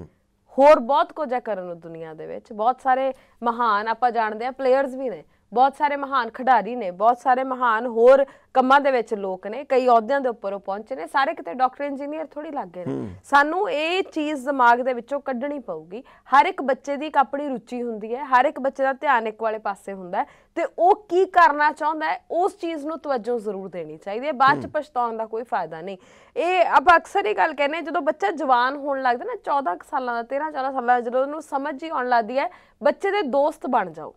ਹੋਰ ਬਹੁਤ ਕੁਝ ਹੈ ਕਰਨ ਨੂੰ ਦੁਨੀਆ ਦੇ ਵਿੱਚ ਬਹੁਤ ਸਾਰੇ ਮਹਾਨ ਆਪਾਂ ਜਾਣਦੇ ਆ ਪਲੇਅਰਸ ਵੀ ਨੇ ਬਹੁਤ ਸਾਰੇ ਮਹਾਨ ਖਿਡਾਰੀ ਨੇ ਬਹੁਤ ਸਾਰੇ ਮਹਾਨ ਹੋਰ ਕੰਮਾਂ ਦੇ ਵਿੱਚ ਲੋਕ ਨੇ ਕਈ ਅਹੁਦਿਆਂ ਦੇ ਉੱਪਰ ਉਹ ਪਹੁੰਚੇ ਨੇ ਸਾਰੇ ਕਿਤੇ ਡਾਕਟਰ ਇੰਜੀਨੀਅਰ ਥੋੜੀ ਲੱਗ ਗਏ ਨੇ ਸਾਨੂੰ ਇਹ ਚੀਜ਼ ਦਿਮਾਗ ਦੇ ਵਿੱਚੋਂ ਕੱਢਣੀ ਪਊਗੀ ਹਰ ਇੱਕ ਬੱਚੇ ਦੀ ਇੱਕ ਆਪਣੀ ਰੁਚੀ ਹੁੰਦੀ ਹੈ ਹਰ ਇੱਕ ਬੱਚੇ ਦਾ ਧਿਆਨ ਇੱਕ ਵਾਲੇ ਪਾਸੇ ਹੁੰਦਾ ਹੈ ਤੇ ਉਹ ਕੀ ਕਰਨਾ ਚਾਹੁੰਦਾ ਹੈ ਉਸ ਚੀਜ਼ ਨੂੰ ਤਵੱਜੋ ਜ਼ਰੂਰ ਦੇਣੀ ਚਾਹੀਦੀ ਹੈ ਬਾਅਦ ਚ ਪਛਤਾਉਣ ਦਾ ਕੋਈ ਫਾਇਦਾ ਨਹੀਂ ਇਹ ਆਪਾਂ ਅਕਸਰ ਇਹ ਗੱਲ ਕਹਿੰਦੇ ਜਦੋਂ ਬੱਚਾ ਜਵਾਨ ਹੋਣ ਲੱਗਦਾ ਨਾ 14 ਸਾਲਾਂ ਦਾ 13 14 ਸਾਲਾਂ ਦਾ ਜਦੋਂ ਉਹਨੂੰ ਸਮਝ ਹੀ ਆਉਣ ਲੱਗਦੀ ਹੈ ਬੱਚੇ ਦੇ ਦੋਸਤ ਬਣ ਜਾਓ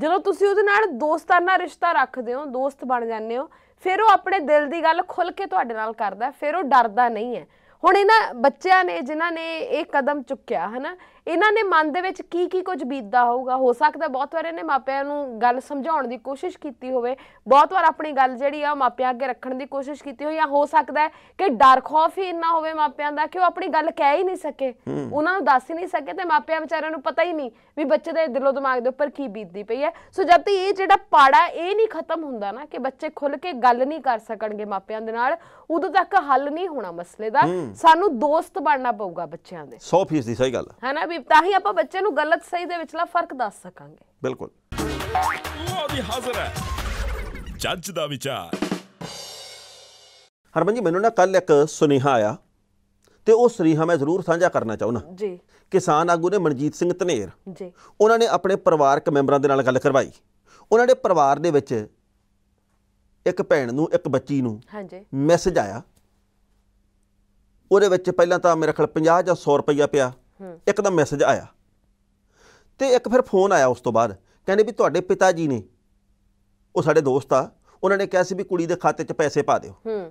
ਜਦੋਂ ਤੁਸੀਂ ਉਹਦੇ ਨਾਲ ਦੋਸਤਾਨਾ ਰਿਸ਼ਤਾ ਰੱਖਦੇ ਹੋ ਦੋਸਤ ਬਣ ਜਾਂਦੇ ਹੋ ਫਿਰ ਉਹ ਆਪਣੇ ਦਿਲ ਦੀ ਗੱਲ ਖੁੱਲ ਕੇ ਤੁਹਾਡੇ ਨਾਲ ਕਰਦਾ ਫਿਰ ਉਹ ਡਰਦਾ ਨਹੀਂ ਹੈ ਹੁਣ ਇਹਨਾਂ ਬੱਚਿਆਂ ਨੇ ਜਿਨ੍ਹਾਂ ਨੇ ਇਹ ਕਦਮ ਚੁੱਕਿਆ ਹਨਾ ਇਹਨਾਂ ਦੇ ਮਨ ਦੇ ਵਿੱਚ ਕੀ ਕੀ ਕੁਝ ਬੀਤਦਾ ਹੋਊਗਾ ਹੋ ਸਕਦਾ ਬਹੁਤ ਵਾਰ ਇਹਨੇ ਮਾਪਿਆਂ ਨੂੰ ਗੱਲ ਸਮਝਾਉਣ ਦੀ ਕੋਸ਼ਿਸ਼ ਕੀਤੀ ਹੋਵੇ ਬਹੁਤ ਵਾਰ ਆਪਣੀ ਗੱਲ ਜਿਹੜੀ ਆ ਮਾਪਿਆਂ ਅੱਗੇ ਰੱਖਣ ਦੀ ਕੋਸ਼ਿਸ਼ ਕੀਤੀ ਹੋਈ ਜਾਂ ਹੋ ਸਕਦਾ ਕਿ ਡਰ ਖੌਫ ਹੀ ਇੰਨਾ ਹੋਵੇ ਮਾਪਿਆਂ ਦਾ ਕਿ ਉਹ ਆਪਣੀ ਗੱਲ ਕਹਿ ਹੀ ਨਹੀਂ ਸਕੇ ਉਹਨਾਂ ਨੂੰ ਦੱਸ ਹੀ ਨਹੀਂ ਸਕੇ ਤੇ ਮਾਪਿਆਂ ਵਿਚਾਰਿਆਂ ਨੂੰ ਪਤਾ ਹੀ ਨਹੀਂ ਵੀ ਬੱਚੇ ਦੇ ਦਿਲੋਂ ਦਿਮਾਗ ਦੇ ਉੱਪਰ ਕੀ ਬੀਤਦੀ ਪਈ ਹੈ ਸੋ ਜਦ ਤੱਕ ਇਹ ਜਿਹੜਾ ਪਾੜਾ ਇਹ ਨਹੀਂ ਖਤਮ ਹੁੰਦਾ ਨਾ ਕਿ ਬੱਚੇ ਖੁੱਲ ਕੇ ਗੱਲ ਨਹੀਂ ਕਰ ਸਕਣਗੇ ਮਾਪਿਆਂ ਦੇ ਨਾਲ ਉਦੋਂ ਤੱਕ ਹੱਲ ਨਹੀਂ ਹੋਣਾ ਮਸਲੇ ਦਾ ਸਾਨੂੰ ਦੋਸਤ ਬਣਨਾ ਪਊਗਾ ਬੱਚਿਆਂ ਦੇ 100% ਦੀ ਸਹੀ ਗੱਲ ਹੈ ਨਾ ਵੀ ਤਾਂ ਹੀ ਆਪਾਂ ਬੱਚੇ ਨੂੰ ਗਲਤ ਸਹੀ ਦੇ ਵਿਚਲਾ ਫਰਕ ਦੱਸ ਸਕਾਂਗੇ ਬਿਲਕੁਲ ਉਹ ਵੀ ਹਾਜ਼ਰ ਹੈ ਜੱਜ ਦਾ ਵਿਚਾਰ ਹਰਮਨ ਜੀ ਮੈਨੂੰ ਨਾ ਕੱਲ ਇੱਕ ਸੁਨੇਹਾ ਆਇਆ ਤੇ ਉਹ ਸੁਨੇਹਾ ਮੈਂ ਜ਼ਰੂਰ ਸਾਂਝਾ ਕਰਨਾ ਚਾਹੁੰਦਾ ਜੀ ਕਿਸਾਨ ਆਗੂ ਨੇ ਮਨਜੀਤ ਸਿੰਘ ਧਨੇਰ ਜੀ ਉਹਨਾਂ ਨੇ ਆਪਣੇ ਪਰਿਵਾਰਕ ਮੈਂਬਰਾਂ ਦੇ ਨਾਲ ਗੱਲ ਕਰਵਾਈ ਉਹਨਾਂ ਦੇ ਪਰਿਵਾਰ ਦੇ ਵਿੱਚ ਇੱਕ ਭੈਣ ਨੂੰ ਇੱਕ ਬੱਚੀ ਨੂੰ ਹਾਂਜੀ ਮੈਸੇਜ ਆਇਆ ਉਹਦੇ ਵਿੱਚ ਪਹਿਲਾਂ ਤਾਂ ਮੇਰੇ ਖਿਆਲ 50 ਜਾਂ 100 ਰੁਪਈਆ ਪਿਆ ਇੱਕਦਮ ਮੈਸੇਜ ਆਇਆ ਤੇ ਇੱਕ ਫਿਰ ਫੋਨ ਆਇਆ ਉਸ ਤੋਂ ਬਾਅਦ ਕਹਿੰਦੇ ਵੀ ਤੁਹਾਡੇ ਪਿਤਾ ਜੀ ਨੇ ਉਹ ਸਾਡੇ ਦੋਸਤ ਆ ਉਹਨਾਂ ਨੇ ਕਿਹਾ ਸੀ ਵੀ ਕੁੜੀ ਦੇ ਖਾਤੇ 'ਚ ਪੈਸੇ ਪਾ ਦਿਓ ਹੂੰ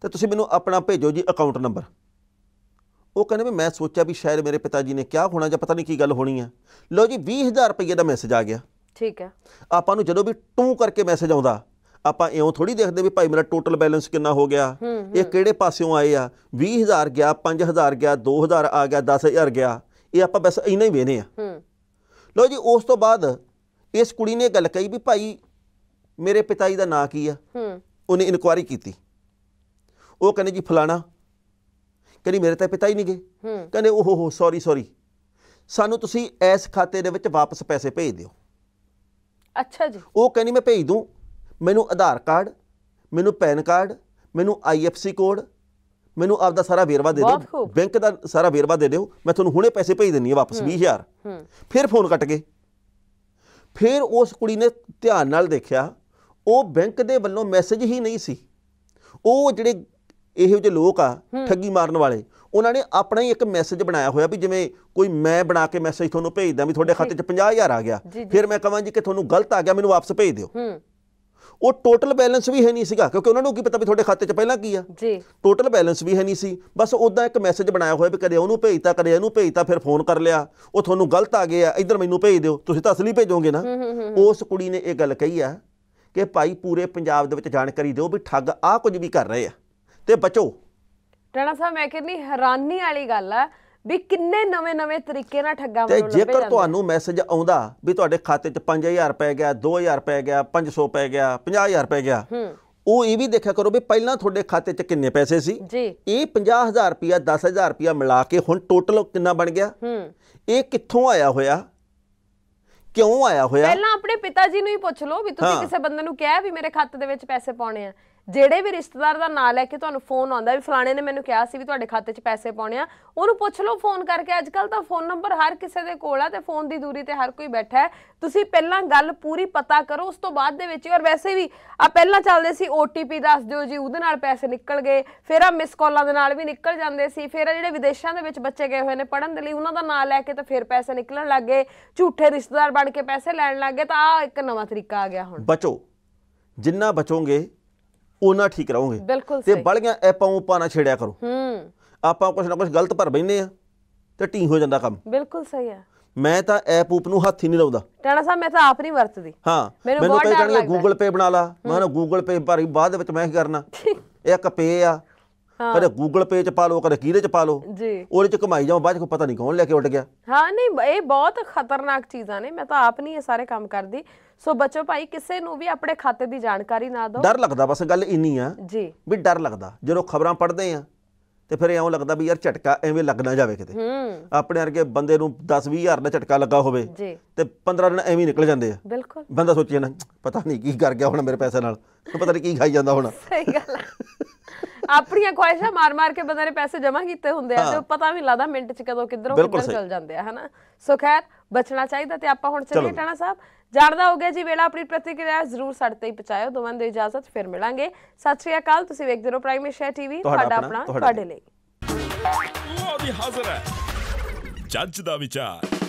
ਤੇ ਤੁਸੀਂ ਮੈਨੂੰ ਆਪਣਾ ਭੇਜੋ ਜੀ ਅਕਾਊਂਟ ਨੰਬਰ ਉਹ ਕਹਿੰਦੇ ਵੀ ਮੈਂ ਸੋਚਿਆ ਵੀ ਸ਼ਾਇਦ ਮੇਰੇ ਪਿਤਾ ਜੀ ਨੇ ਕਿਹਾ ਹੋਣਾ ਜਾਂ ਪਤਾ ਨਹੀਂ ਕੀ ਗੱਲ ਹੋਣੀ ਆ ਲਓ ਜੀ 20000 ਰੁਪਏ ਦਾ ਮੈਸੇਜ ਆ ਗਿਆ ਠੀਕ ਹੈ ਆਪਾਂ ਨੂੰ ਜਦੋਂ ਵੀ ਟੂ ਕਰਕੇ ਮੈਸੇਜ ਆਉਂਦਾ ਆਪਾਂ ਇਉਂ ਥੋੜੀ ਦੇਖਦੇ ਵੀ ਭਾਈ ਮੇਰਾ ਟੋਟਲ ਬੈਲੈਂਸ ਕਿੰਨਾ ਹੋ ਗਿਆ ਇਹ ਕਿਹੜੇ ਪਾਸਿਓਂ ਆਏ ਆ 20000 ਗਿਆ 5000 ਗਿਆ 2000 ਆ ਗਿਆ 10000 ਗਿਆ ਇਹ ਆਪਾਂ ਬਸ ਇੰਨਾ ਹੀ ਵੇਨੇ ਆ ਲੋ ਜੀ ਉਸ ਤੋਂ ਬਾਅਦ ਇਸ ਕੁੜੀ ਨੇ ਗੱਲ ਕਹੀ ਵੀ ਭਾਈ ਮੇਰੇ ਪਿਤਾ ਜੀ ਦਾ ਨਾਂ ਕੀ ਆ ਉਹਨੇ ਇਨਕੁਆਰੀ ਕੀਤੀ ਉਹ ਕਹਿੰਦੇ ਜੀ ਫਲਾਣਾ ਕਹਿੰਦੀ ਮੇਰੇ ਤਾਂ ਪਿਤਾ ਹੀ ਨਹੀਂ ਗਏ ਕਹਿੰਦੇ ਓਹੋ ਹੋ ਸੌਰੀ ਸੌਰੀ ਸਾਨੂੰ ਤੁਸੀਂ ਇਸ ਖਾਤੇ ਦੇ ਵਿੱਚ ਵਾਪਸ ਪੈਸੇ ਭੇਜ ਦਿਓ ਅੱਛਾ ਜੀ ਉਹ ਕਹਿੰਦੀ ਮੈਂ ਭੇਜ ਦੂੰ ਮੈਨੂੰ ਆਧਾਰ ਕਾਰਡ ਮੈਨੂੰ ਪੈਨ ਕਾਰਡ ਮੈਨੂੰ ਆਈਐਫਸੀ ਕੋਡ ਮੈਨੂੰ ਆਪਦਾ ਸਾਰਾ ਵੇਰਵਾ ਦੇ ਦਿਓ ਬੈਂਕ ਦਾ ਸਾਰਾ ਵੇਰਵਾ ਦੇ ਦਿਓ ਮੈਂ ਤੁਹਾਨੂੰ ਹੁਣੇ ਪੈਸੇ ਭੇਜ ਦਿੰਨੀ ਆ ਵਾਪਸ 20000 ਫਿਰ ਫੋਨ ਕੱਟ ਗਏ ਫਿਰ ਉਸ ਕੁੜੀ ਨੇ ਧਿਆਨ ਨਾਲ ਦੇਖਿਆ ਉਹ ਬੈਂਕ ਦੇ ਵੱਲੋਂ ਮੈਸੇਜ ਹੀ ਨਹੀਂ ਸੀ ਉਹ ਜਿਹੜੇ ਇਹੋ ਜਿਹੇ ਲੋਕ ਆ ਠੱਗੀ ਮਾਰਨ ਵਾਲੇ ਉਹਨਾਂ ਨੇ ਆਪਣਾ ਹੀ ਇੱਕ ਮੈਸੇਜ ਬਣਾਇਆ ਹੋਇਆ ਵੀ ਜਿਵੇਂ ਕੋਈ ਮੈਂ ਬਣਾ ਕੇ ਮੈਸੇਜ ਤੁਹਾਨੂੰ ਭੇਜਦਾ ਵੀ ਤੁਹਾਡੇ ਖਾਤੇ 'ਚ 50000 ਆ ਗਿਆ ਫਿਰ ਮੈਂ ਕਹਾਂ ਜੀ ਕਿ ਤੁਹਾਨੂੰ ਗਲਤ ਆ ਗਿਆ ਮੈਨੂੰ ਵਾਪਸ ਭੇਜ ਦਿਓ ਹੂੰ ਉਹ ਟੋਟਲ ਬੈਲੈਂਸ ਵੀ ਹੈ ਨਹੀਂ ਸੀਗਾ ਕਿਉਂਕਿ ਉਹਨਾਂ ਨੂੰ ਕੀ ਪਤਾ ਵੀ ਤੁਹਾਡੇ ਖਾਤੇ 'ਚ ਪਹਿਲਾਂ ਕੀ ਆ ਜੀ ਟੋਟਲ ਬੈਲੈਂਸ ਵੀ ਹੈ ਨਹੀਂ ਸੀ ਬਸ ਉਦਾਂ ਇੱਕ ਮੈਸੇਜ ਬਣਾਇਆ ਹੋਇਆ ਵੀ ਕਦੇ ਉਹਨੂੰ ਭੇਜਤਾ ਕਦੇ ਇਹਨੂੰ ਭੇਜਤਾ ਫਿਰ ਫੋਨ ਕਰ ਲਿਆ ਉਹ ਤੁਹਾਨੂੰ ਗਲਤ ਆ ਗਿਆ ਇੱਧਰ ਮੈਨੂੰ ਭੇਜ ਦਿਓ ਤੁਸੀਂ ਤਾਂ ਅਸਲੀ ਭੇਜੋਗੇ ਨਾ ਉਸ ਕੁੜੀ ਨੇ ਇਹ ਗੱਲ ਕਹੀ ਆ ਕਿ ਭਾਈ ਪੂਰੇ ਪੰਜਾਬ ਦੇ ਵਿੱਚ ਜਾਣਕਾਰੀ ਦਿਓ ਵੀ ਠੱਗ ਆ ਕੁਝ ਵੀ ਕਰ ਰਹੇ ਆ ਤੇ ਬਚੋ ਰਾਣਾ ਸਾਹਿਬ ਮੈਂ ਕਹਿੰਦੀ ਹੈਰਾਨੀ ਵਾਲੀ ਗੱਲ ਆ ਵੀ ਕਿੰਨੇ ਨਵੇਂ-ਨਵੇਂ ਤਰੀਕੇ ਨਾਲ ਠੱਗਾ ਵੱਲੋਂ ਲੱਭੇ ਜਾਂਦੇ ਜੇਕਰ ਤੁਹਾਨੂੰ ਮੈਸੇਜ ਆਉਂਦਾ ਵੀ ਤੁਹਾਡੇ ਖਾਤੇ 'ਚ 5000 ਰੁਪਏ ਗਿਆ 2000 ਰੁਪਏ ਗਿਆ 500 ਰੁਪਏ ਗਿਆ 50000 ਰੁਪਏ ਗਿਆ ਉਹ ਇਹ ਵੀ ਦੇਖਿਆ ਕਰੋ ਵੀ ਪਹਿਲਾਂ ਤੁਹਾਡੇ ਖਾਤੇ 'ਚ ਕਿੰਨੇ ਪੈਸੇ ਸੀ ਜੀ ਇਹ 50000 ਰੁਪਿਆ 10000 ਰੁਪਿਆ ਮਿਲਾ ਕੇ ਹੁਣ ਟੋਟਲ ਕਿੰਨਾ ਬਣ ਗਿਆ ਇਹ ਕਿੱਥੋਂ ਆਇਆ ਹੋਇਆ ਕਿਉਂ ਆਇਆ ਹੋਇਆ ਪਹਿਲਾਂ ਆਪਣੇ ਪਿਤਾ ਜੀ ਨੂੰ ਹੀ ਪੁੱਛ ਲਓ ਵੀ ਤੁਸੀਂ ਕਿਸੇ ਬੰਦੇ ਨੂੰ ਕਿਹਾ ਵੀ ਮੇਰੇ ਖਾਤੇ ਦੇ ਵਿੱਚ ਪੈਸੇ ਪਾਉਣੇ ਆ ਜਿਹੜੇ ਵੀ ਰਿਸ਼ਤੇਦਾਰ ਦਾ ਨਾਮ ਲੈ ਕੇ ਤੁਹਾਨੂੰ ਫੋਨ ਆਉਂਦਾ ਵੀ ਫਲਾਣੇ ਨੇ ਮੈਨੂੰ ਕਿਹਾ ਸੀ ਵੀ ਤੁਹਾਡੇ ਖਾਤੇ 'ਚ ਪੈਸੇ ਪਾਉਣੇ ਆ ਉਹਨੂੰ ਪੁੱਛ ਲਓ ਫੋਨ ਕਰਕੇ ਅੱਜ ਕੱਲ ਤਾਂ ਫੋਨ ਨੰਬਰ ਹਰ ਕਿਸੇ ਦੇ ਕੋਲ ਆ ਤੇ ਫੋਨ ਦੀ ਦੂਰੀ ਤੇ ਹਰ ਕੋਈ ਬੈਠਾ ਹੈ ਤੁਸੀਂ ਪਹਿਲਾਂ ਗੱਲ ਪੂਰੀ ਪਤਾ ਕਰੋ ਉਸ ਤੋਂ ਬਾਅਦ ਦੇ ਵਿੱਚ ਔਰ ਵੈਸੇ ਵੀ ਆ ਪਹਿਲਾਂ ਚੱਲਦੇ ਸੀ OTP ਦੱਸ ਦਿਓ ਜੀ ਉਹਦੇ ਨਾਲ ਪੈਸੇ ਨਿਕਲ ਗਏ ਫਿਰ ਆ ਮਿਸ ਕਾਲਾਂ ਦੇ ਨਾਲ ਵੀ ਨਿਕਲ ਜਾਂਦੇ ਸੀ ਫਿਰ ਆ ਜਿਹੜੇ ਵਿਦੇਸ਼ਾਂ ਦੇ ਵਿੱਚ ਬੱਚੇ ਗਏ ਹੋਏ ਨੇ ਪੜਨ ਦੇ ਲਈ ਉਹਨਾਂ ਦਾ ਨਾਮ ਲੈ ਕੇ ਤਾਂ ਫਿਰ ਪੈਸੇ ਨਿਕਲਣ ਲੱਗੇ ਝੂਠੇ ਰਿਸ਼ਤੇਦਾਰ ਬਣ ਕੇ ਪੈਸੇ ਲੈਣ ਲੱਗੇ ਤਾਂ ਆ ਇੱਕ ਨਵਾਂ ਤਰੀਕਾ ਆ ਗਿਆ ਹੁਣ ਬਚੋ ਜਿੰਨਾ ਬਚੋਗੇ ਉਹਨਾਂ ਠੀਕ ਰਹੋਗੇ ਤੇ ਬੜੀਆਂ ਐਪਾਂ ਉਪਾਂ ਨਾ ਛੇੜਿਆ ਕਰੋ ਹੂੰ ਆਪਾਂ ਕੁਝ ਨਾ ਕੁਝ ਗਲਤ ਭਰ ਬੈਨੇ ਆ ਤੇ ਢੀ ਹੋ ਜਾਂਦਾ ਕੰਮ ਬਿਲਕੁਲ ਸਹੀ ਆ ਮੈਂ ਤਾਂ ਐਪ ਉਪ ਨੂੰ ਹੱਥ ਹੀ ਨਹੀਂ ਲਾਉਂਦਾ ਟਾਣਾ ਸਾਹਿਬ ਮੈਂ ਤਾਂ ਆਪ ਨਹੀਂ ਵਰਤਦੀ ਹਾਂ ਮੈਨੂੰ ਕਹੀ ਜਾਣਗੇ ਗੂਗਲ ਪੇ ਬਣਾ ਲਾ ਮੈਂ ਨਾ ਗੂਗਲ ਪੇ ਭਾਰੀ ਬਾਅਦ ਵਿੱਚ ਮੈਂ ਕੀ ਕਰਨਾ ਇੱਕ ਪੇ ਆ ਕਦੇ ਗੂਗਲ ਪੇ ਚ ਪਾ ਲਓ ਕਦੇ ਕਿਹਦੇ ਚ ਪਾ ਲਓ ਜੀ ਉਹਦੇ ਚ ਕਮਾਈ ਜਾਓ ਬਾਅਦ ਚ ਪਤਾ ਨਹੀਂ ਕੌਣ ਲੈ ਕੇ ਉੱਡ ਗਿਆ ਹਾਂ ਨਹੀਂ ਇਹ ਬਹੁਤ ਖਤਰਨਾਕ ਚੀਜ਼ਾਂ ਨੇ ਮੈਂ ਤਾਂ ਆਪ ਨਹੀਂ ਇਹ ਸਾਰੇ ਕੰਮ ਕਰਦੀ ਸੋ ਬੱਚੋ ਭਾਈ ਕਿਸੇ ਨੂੰ ਵੀ ਆਪਣੇ ਖਾਤੇ ਦੀ ਜਾਣਕਾਰੀ ਨਾ ਦਿਓ ਡਰ ਲੱਗਦਾ ਬਸ ਗੱਲ ਇੰਨੀ ਆ ਜੀ ਵੀ ਡਰ ਲੱਗਦਾ ਜਦੋਂ ਖਬਰਾਂ ਪੜ੍ਹਦੇ ਆ ਤੇ ਫਿਰ ਐਉਂ ਲੱਗਦਾ ਵੀ ਯਾਰ ਝਟਕਾ ਐਵੇਂ ਲੱਗਣਾ ਜਾਵੇ ਕਿਤੇ ਹੂੰ ਆਪਣੇ ਵਰਗੇ ਬੰਦੇ ਨੂੰ 10 20 ਹਜ਼ਾਰ ਦਾ ਝਟਕਾ ਲੱਗਾ ਹੋਵੇ ਜੀ ਤੇ 15 ਦਿਨ ਐਵੇਂ ਨਿਕਲ ਜਾਂਦੇ ਆ ਬਿਲਕੁਲ ਬੰਦਾ ਸੋਚੀ ਜਾਂਦਾ ਪਤਾ ਨਹੀਂ ਕੀ ਕਰ ਗਿਆ ਹੁਣ ਮੇਰੇ ਪੈਸੇ ਨਾਲ ਪਤਾ ਨਹੀਂ ਕੀ ਖਾਈ ਜਾਂਦਾ ਹੁਣ ਸਹੀ ਗੱਲ ਆਪਣੀਆਂ ਖੁਆਇਸ਼ਾਂ ਮਾਰ-ਮਾਰ ਕੇ ਬੰਦੇ ਨੇ ਪੈਸੇ ਜਮ੍ਹਾਂ ਕੀਤੇ ਹੁੰਦੇ ਆ ਤੇ ਪਤਾ ਵੀ ਲੱਗਦਾ ਮਿੰਟ 'ਚ ਕਦੋਂ ਕਿੱਧਰੋਂ ਕਿੱਧਰ ਚਲ ਜਾਂਦੇ ਆ ਹਨਾ ਸੋ ਖੈਰ ਬਚਣਾ ਚਾਹੀਦਾ ਤੇ ਆਪਾਂ ਹੁਣ ਚੱਲੀਏ ਟਾਣਾ ਸਾਹਿਬ ਜਾਣਦਾ ਹੋ ਗਿਆ ਜੀ ਵੇਲਾ ਆਪਣੀ ਪ੍ਰਤੀਕਿਰਿਆ ਜ਼ਰੂਰ ਸਾਡੇ ਤੇ ਹੀ ਪਹੁੰਚਾਇਓ ਦੋਵਾਂ ਦੀ ਇਜਾਜ਼ਤ ਫਿਰ ਮਿਲਾਂਗੇ ਸਤਿ ਸ਼੍ਰੀ ਅਕਾਲ ਤੁਸੀਂ ਵੇਖਦੇ ਰਹੋ ਪ੍ਰਾਈਮ ਏਸ਼ੀਆ ਟੀਵੀ ਤੁਹਾਡਾ ਆਪਣਾ ਤੁਹਾਡੇ ਲਈ ਉਹ ਵੀ ਹਾਜ਼ਰ ਹੈ ਜੱਜ ਦਾ ਵਿਚਾਰ